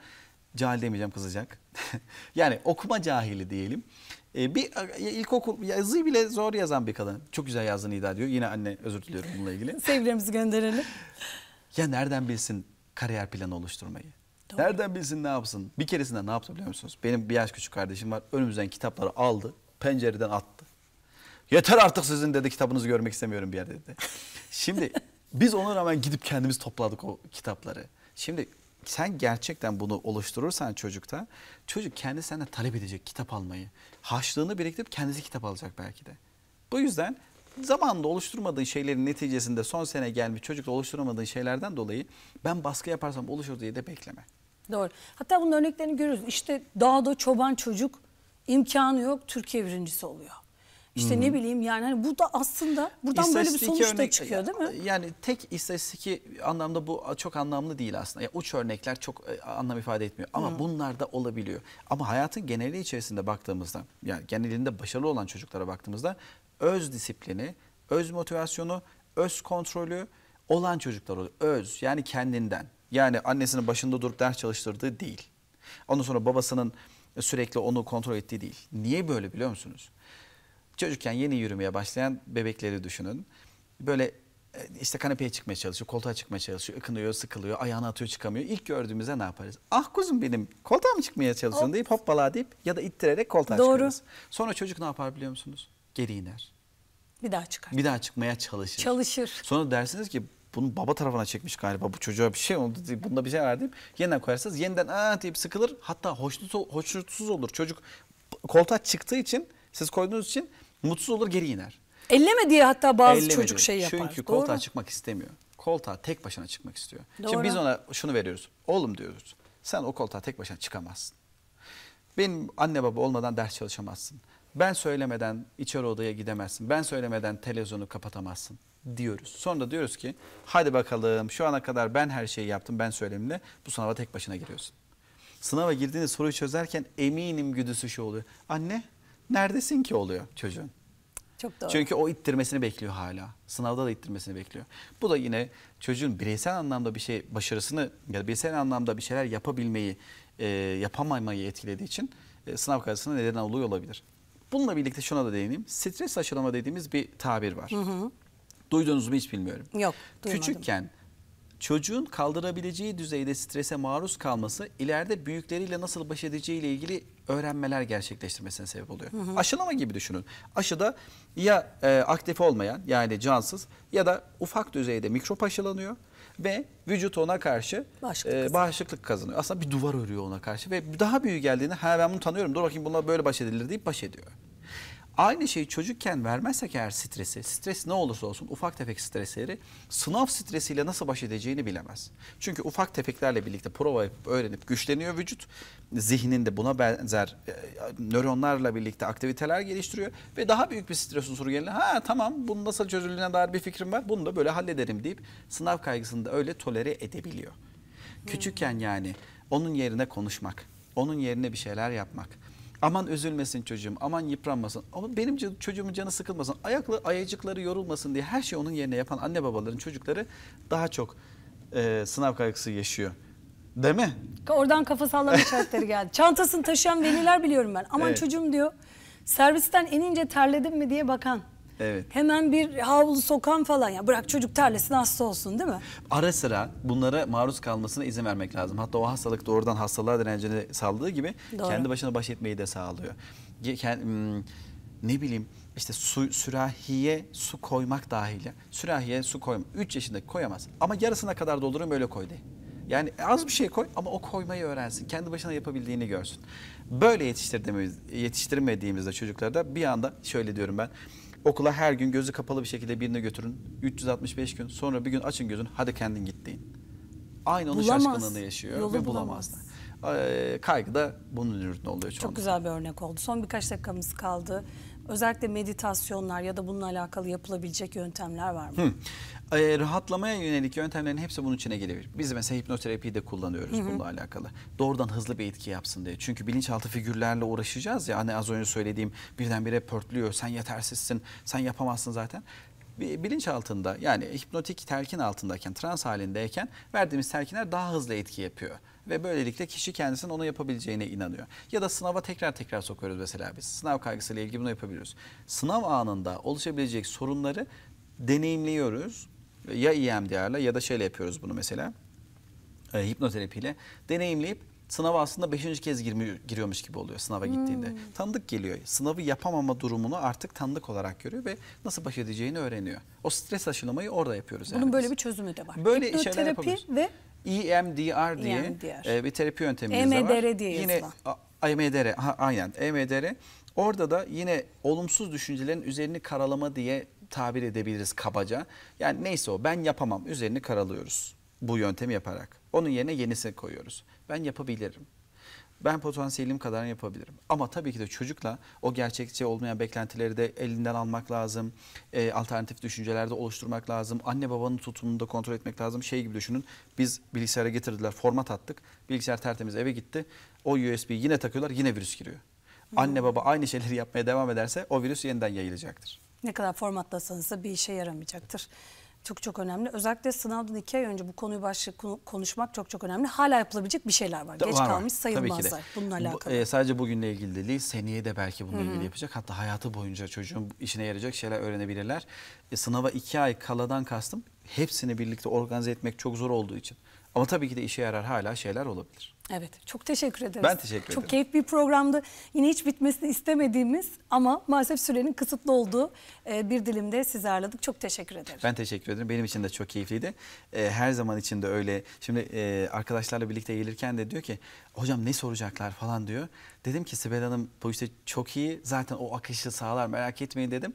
cahil demeyeceğim kızacak. yani okuma cahili diyelim. Ee, bir ilkokul yazıyı bile zor yazan bir kadın. Çok güzel yazdığını iddia ediyor. Yine anne özür diliyorum bununla ilgili. Sevgilerimizi gönderelim. Ya nereden bilsin kariyer planı oluşturmayı? Doğru. Nereden bilsin ne yapsın? Bir keresinde ne yaptı biliyor musunuz? Benim bir yaş küçük kardeşim var. Önümüzden kitapları aldı. Pencereden attı Yeter artık sizin dedi kitabınızı görmek istemiyorum bir yerde dedi. Şimdi biz ona rağmen gidip kendimiz topladık o kitapları. Şimdi sen gerçekten bunu oluşturursan çocukta çocuk kendi senden talep edecek kitap almayı. Haşlığını biriktirip kendisi kitap alacak belki de. Bu yüzden zamanında oluşturmadığın şeylerin neticesinde son sene gelmiş çocukta oluşturamadığın şeylerden dolayı ben baskı yaparsam oluşur diye de bekleme. Doğru. Hatta bunun örneklerini görürüz. İşte dağda çoban çocuk imkanı yok Türkiye birincisi oluyor. İşte hmm. ne bileyim yani hani bu da aslında buradan böyle bir sonuç örnek, da çıkıyor değil mi? Yani tek istatistik anlamda bu çok anlamlı değil aslında. Yani uç örnekler çok e, anlam ifade etmiyor ama hmm. bunlar da olabiliyor. Ama hayatın geneli içerisinde baktığımızda yani genelinde başarılı olan çocuklara baktığımızda öz disiplini, öz motivasyonu, öz kontrolü olan çocuklar oluyor. Öz yani kendinden. Yani annesinin başında durup ders çalıştırdığı değil. Ondan sonra babasının sürekli onu kontrol ettiği değil. Niye böyle biliyor musunuz? Çocukken yeni yürümeye başlayan bebekleri düşünün. Böyle e, işte kanepeye çıkmaya çalışıyor, koltuğa çıkmaya çalışıyor, ıkınıyor, sıkılıyor, ayağını atıyor çıkamıyor. İlk gördüğümüzde ne yaparız? Ah kuzum benim koltuğa mı çıkmaya çalışıyorsun Hop. deyip hoppala deyip ya da ittirerek koltuğa Doğru. çıkarız. Sonra çocuk ne yapar biliyor musunuz? Geri iner. Bir daha çıkar. Bir daha çıkmaya çalışır. Çalışır. Sonra dersiniz ki bunu baba tarafına çekmiş galiba bu çocuğa bir şey oldu diye bunda bir şey var deyip yeniden koyarsanız yeniden aa deyip sıkılır. Hatta hoşnutsuz olur. Çocuk koltuğa çıktığı için siz koyduğunuz için Mutsuz olur geri iner. Elleme diye hatta bazı Elleme çocuk diyor. şey yapar. Çünkü Doğru. çıkmak istemiyor. Koltuğa tek başına çıkmak istiyor. Doğru. Şimdi biz ona şunu veriyoruz. Oğlum diyoruz. Sen o koltuğa tek başına çıkamazsın. Benim anne baba olmadan ders çalışamazsın. Ben söylemeden içeri odaya gidemezsin. Ben söylemeden televizyonu kapatamazsın diyoruz. Sonra da diyoruz ki hadi bakalım şu ana kadar ben her şeyi yaptım ben söylemle bu sınava tek başına giriyorsun. Sınava girdiğinde soruyu çözerken eminim güdüsü şu oluyor. Anne neredesin ki oluyor çocuğun. Çok doğru. Çünkü o ittirmesini bekliyor hala. Sınavda da ittirmesini bekliyor. Bu da yine çocuğun bireysel anlamda bir şey başarısını ya da bireysel anlamda bir şeyler yapabilmeyi, e, yapamamayı etkilediği için e, sınav karşısında neden oluyor olabilir. Bununla birlikte şuna da değineyim. Stres aşılama dediğimiz bir tabir var. Hı hı. Duydunuz mu hiç bilmiyorum. Yok duymadım. Küçükken çocuğun kaldırabileceği düzeyde strese maruz kalması ileride büyükleriyle nasıl baş edeceğiyle ilgili öğrenmeler gerçekleştirmesine sebep oluyor. Hı hı. Aşılama gibi düşünün. Aşıda ya e, aktif olmayan yani cansız ya da ufak düzeyde mikrop aşılanıyor ve vücut ona karşı bağışıklık, e, bağışıklık kazanıyor. Aslında bir duvar örüyor ona karşı ve daha büyük geldiğinde ha ben bunu tanıyorum dur bakayım bunlar böyle baş edilir deyip baş ediyor. Aynı şeyi çocukken vermezsek eğer stresi, stres ne olursa olsun ufak tefek stresleri sınav stresiyle nasıl baş edeceğini bilemez. Çünkü ufak tefeklerle birlikte prova yapıp öğrenip güçleniyor vücut. Zihninde buna benzer e, nöronlarla birlikte aktiviteler geliştiriyor ve daha büyük bir stres unsuru gelince ha tamam bunu nasıl çözüldüğüne dair bir fikrim var bunu da böyle hallederim deyip sınav kaygısını da öyle tolere edebiliyor. Hmm. Küçükken yani onun yerine konuşmak, onun yerine bir şeyler yapmak, Aman üzülmesin çocuğum, aman yıpranmasın, ama benim çocuğumun canı sıkılmasın, ayaklı ayacıkları yorulmasın diye her şeyi onun yerine yapan anne babaların çocukları daha çok e, sınav kaygısı yaşıyor. Değil mi? Oradan kafa sallama işaretleri geldi. Çantasını taşıyan veliler biliyorum ben. Aman evet. çocuğum diyor servisten inince terledim mi diye bakan. Evet. Hemen bir havlu sokan falan ya bırak çocuk terlesin hasta olsun değil mi? Ara sıra bunlara maruz kalmasına izin vermek lazım. Hatta o hastalık doğrudan hastalığa direncini sağladığı gibi Doğru. kendi başına baş etmeyi de sağlıyor. Hmm, ne bileyim işte su, sürahiye su koymak dahil. Sürahiye su koyma. 3 yaşında koyamaz. Ama yarısına kadar doldurun böyle koy de. Yani az bir şey koy ama o koymayı öğrensin. Kendi başına yapabildiğini görsün. Böyle yetiştirdiğimiz, yetiştirmediğimizde çocuklarda bir anda şöyle diyorum ben. Okula her gün gözü kapalı bir şekilde birine götürün. 365 gün sonra bir gün açın gözün hadi kendin git deyin. Aynı onun bulamaz. şaşkınlığını yaşıyor Yolu ve bulamazlar. Bulamaz. Ee, kaygı da bunun ürünü oluyor çoğunlukla. Çok güzel bir örnek oldu. Son birkaç dakikamız kaldı. Özellikle meditasyonlar ya da bununla alakalı yapılabilecek yöntemler var mı? Hı. E, rahatlamaya yönelik yöntemlerin hepsi bunun içine gelebilir. Biz mesela hipnoterapiyi de kullanıyoruz Hı bununla alakalı. Doğrudan hızlı bir etki yapsın diye. Çünkü bilinçaltı figürlerle uğraşacağız ya. Hani az önce söylediğim birdenbire pörtlüyor. Sen yetersizsin, sen yapamazsın zaten bilinç altında yani hipnotik telkin altındayken, trans halindeyken verdiğimiz telkinler daha hızlı etki yapıyor ve böylelikle kişi kendisinin onu yapabileceğine inanıyor. Ya da sınava tekrar tekrar sokuyoruz mesela biz. Sınav kaygısıyla ilgili bunu yapabiliyoruz. Sınav anında oluşabilecek sorunları deneyimliyoruz. Ya EMDR'la ya da şöyle yapıyoruz bunu mesela. E, hipnoterapiyle deneyimleyip sınava aslında beşinci kez girmiyor, giriyormuş gibi oluyor sınava gittiğinde. Hmm. Tanıdık geliyor. Sınavı yapamama durumunu artık tanıdık olarak görüyor ve nasıl baş edeceğini öğreniyor. O stres aşılamayı orada yapıyoruz. Bunun yani böyle biz. bir çözümü de var. Böyle Hipnoterapi ve EMDR diye EMDR. E, bir terapi yöntemimiz EMDR de var. E diye yine EMDR ha, aynen EMDR. Orada da yine olumsuz düşüncelerin üzerini karalama diye tabir edebiliriz kabaca. Yani neyse o ben yapamam üzerini karalıyoruz bu yöntemi yaparak. Onun yerine yenisini koyuyoruz. Ben yapabilirim ben potansiyelim kadar yapabilirim. Ama tabii ki de çocukla o gerçekçi olmayan beklentileri de elinden almak lazım. E, alternatif düşüncelerde oluşturmak lazım. Anne babanın tutumunu da kontrol etmek lazım. Şey gibi düşünün biz bilgisayara getirdiler format attık. Bilgisayar tertemiz eve gitti. O USB yine takıyorlar yine virüs giriyor. Anne baba aynı şeyleri yapmaya devam ederse o virüs yeniden yayılacaktır. Ne kadar formatlasanız da bir işe yaramayacaktır. Çok çok önemli. Özellikle sınavdan iki ay önce bu konuyu başlık konuşmak çok çok önemli. Hala yapılabilecek bir şeyler var. Geç var, kalmış sayılmazlar bununla alakalı. Bu, e, sadece bugünle ilgili değil, seneye de belki bununla ilgili yapacak. Hatta hayatı boyunca çocuğun işine yarayacak şeyler öğrenebilirler. E, sınava iki ay kaladan kastım hepsini birlikte organize etmek çok zor olduğu için. Ama tabii ki de işe yarar hala şeyler olabilir. Evet çok teşekkür ederiz. Ben teşekkür ederim. Çok keyifli bir programdı. Yine hiç bitmesini istemediğimiz ama maalesef sürenin kısıtlı olduğu e, bir dilimde sizi ağırladık. Çok teşekkür ederim. Ben teşekkür ederim. Benim için de çok keyifliydi. E, her zaman için de öyle. Şimdi e, arkadaşlarla birlikte gelirken de diyor ki hocam ne soracaklar falan diyor. Dedim ki Sibel Hanım bu işte çok iyi zaten o akışı sağlar merak etmeyin dedim.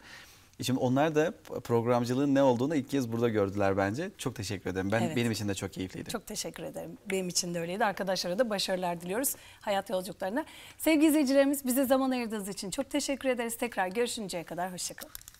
Şimdi onlar da programcılığın ne olduğunu ilk kez burada gördüler bence. Çok teşekkür ederim. Ben evet. benim için de çok keyifliydi. Çok teşekkür ederim. Benim için de öyleydi. Arkadaşlara da başarılar diliyoruz hayat yolculuklarına. Sevgili izleyicilerimiz bize zaman ayırdığınız için çok teşekkür ederiz. Tekrar görüşünceye kadar hoşçakalın.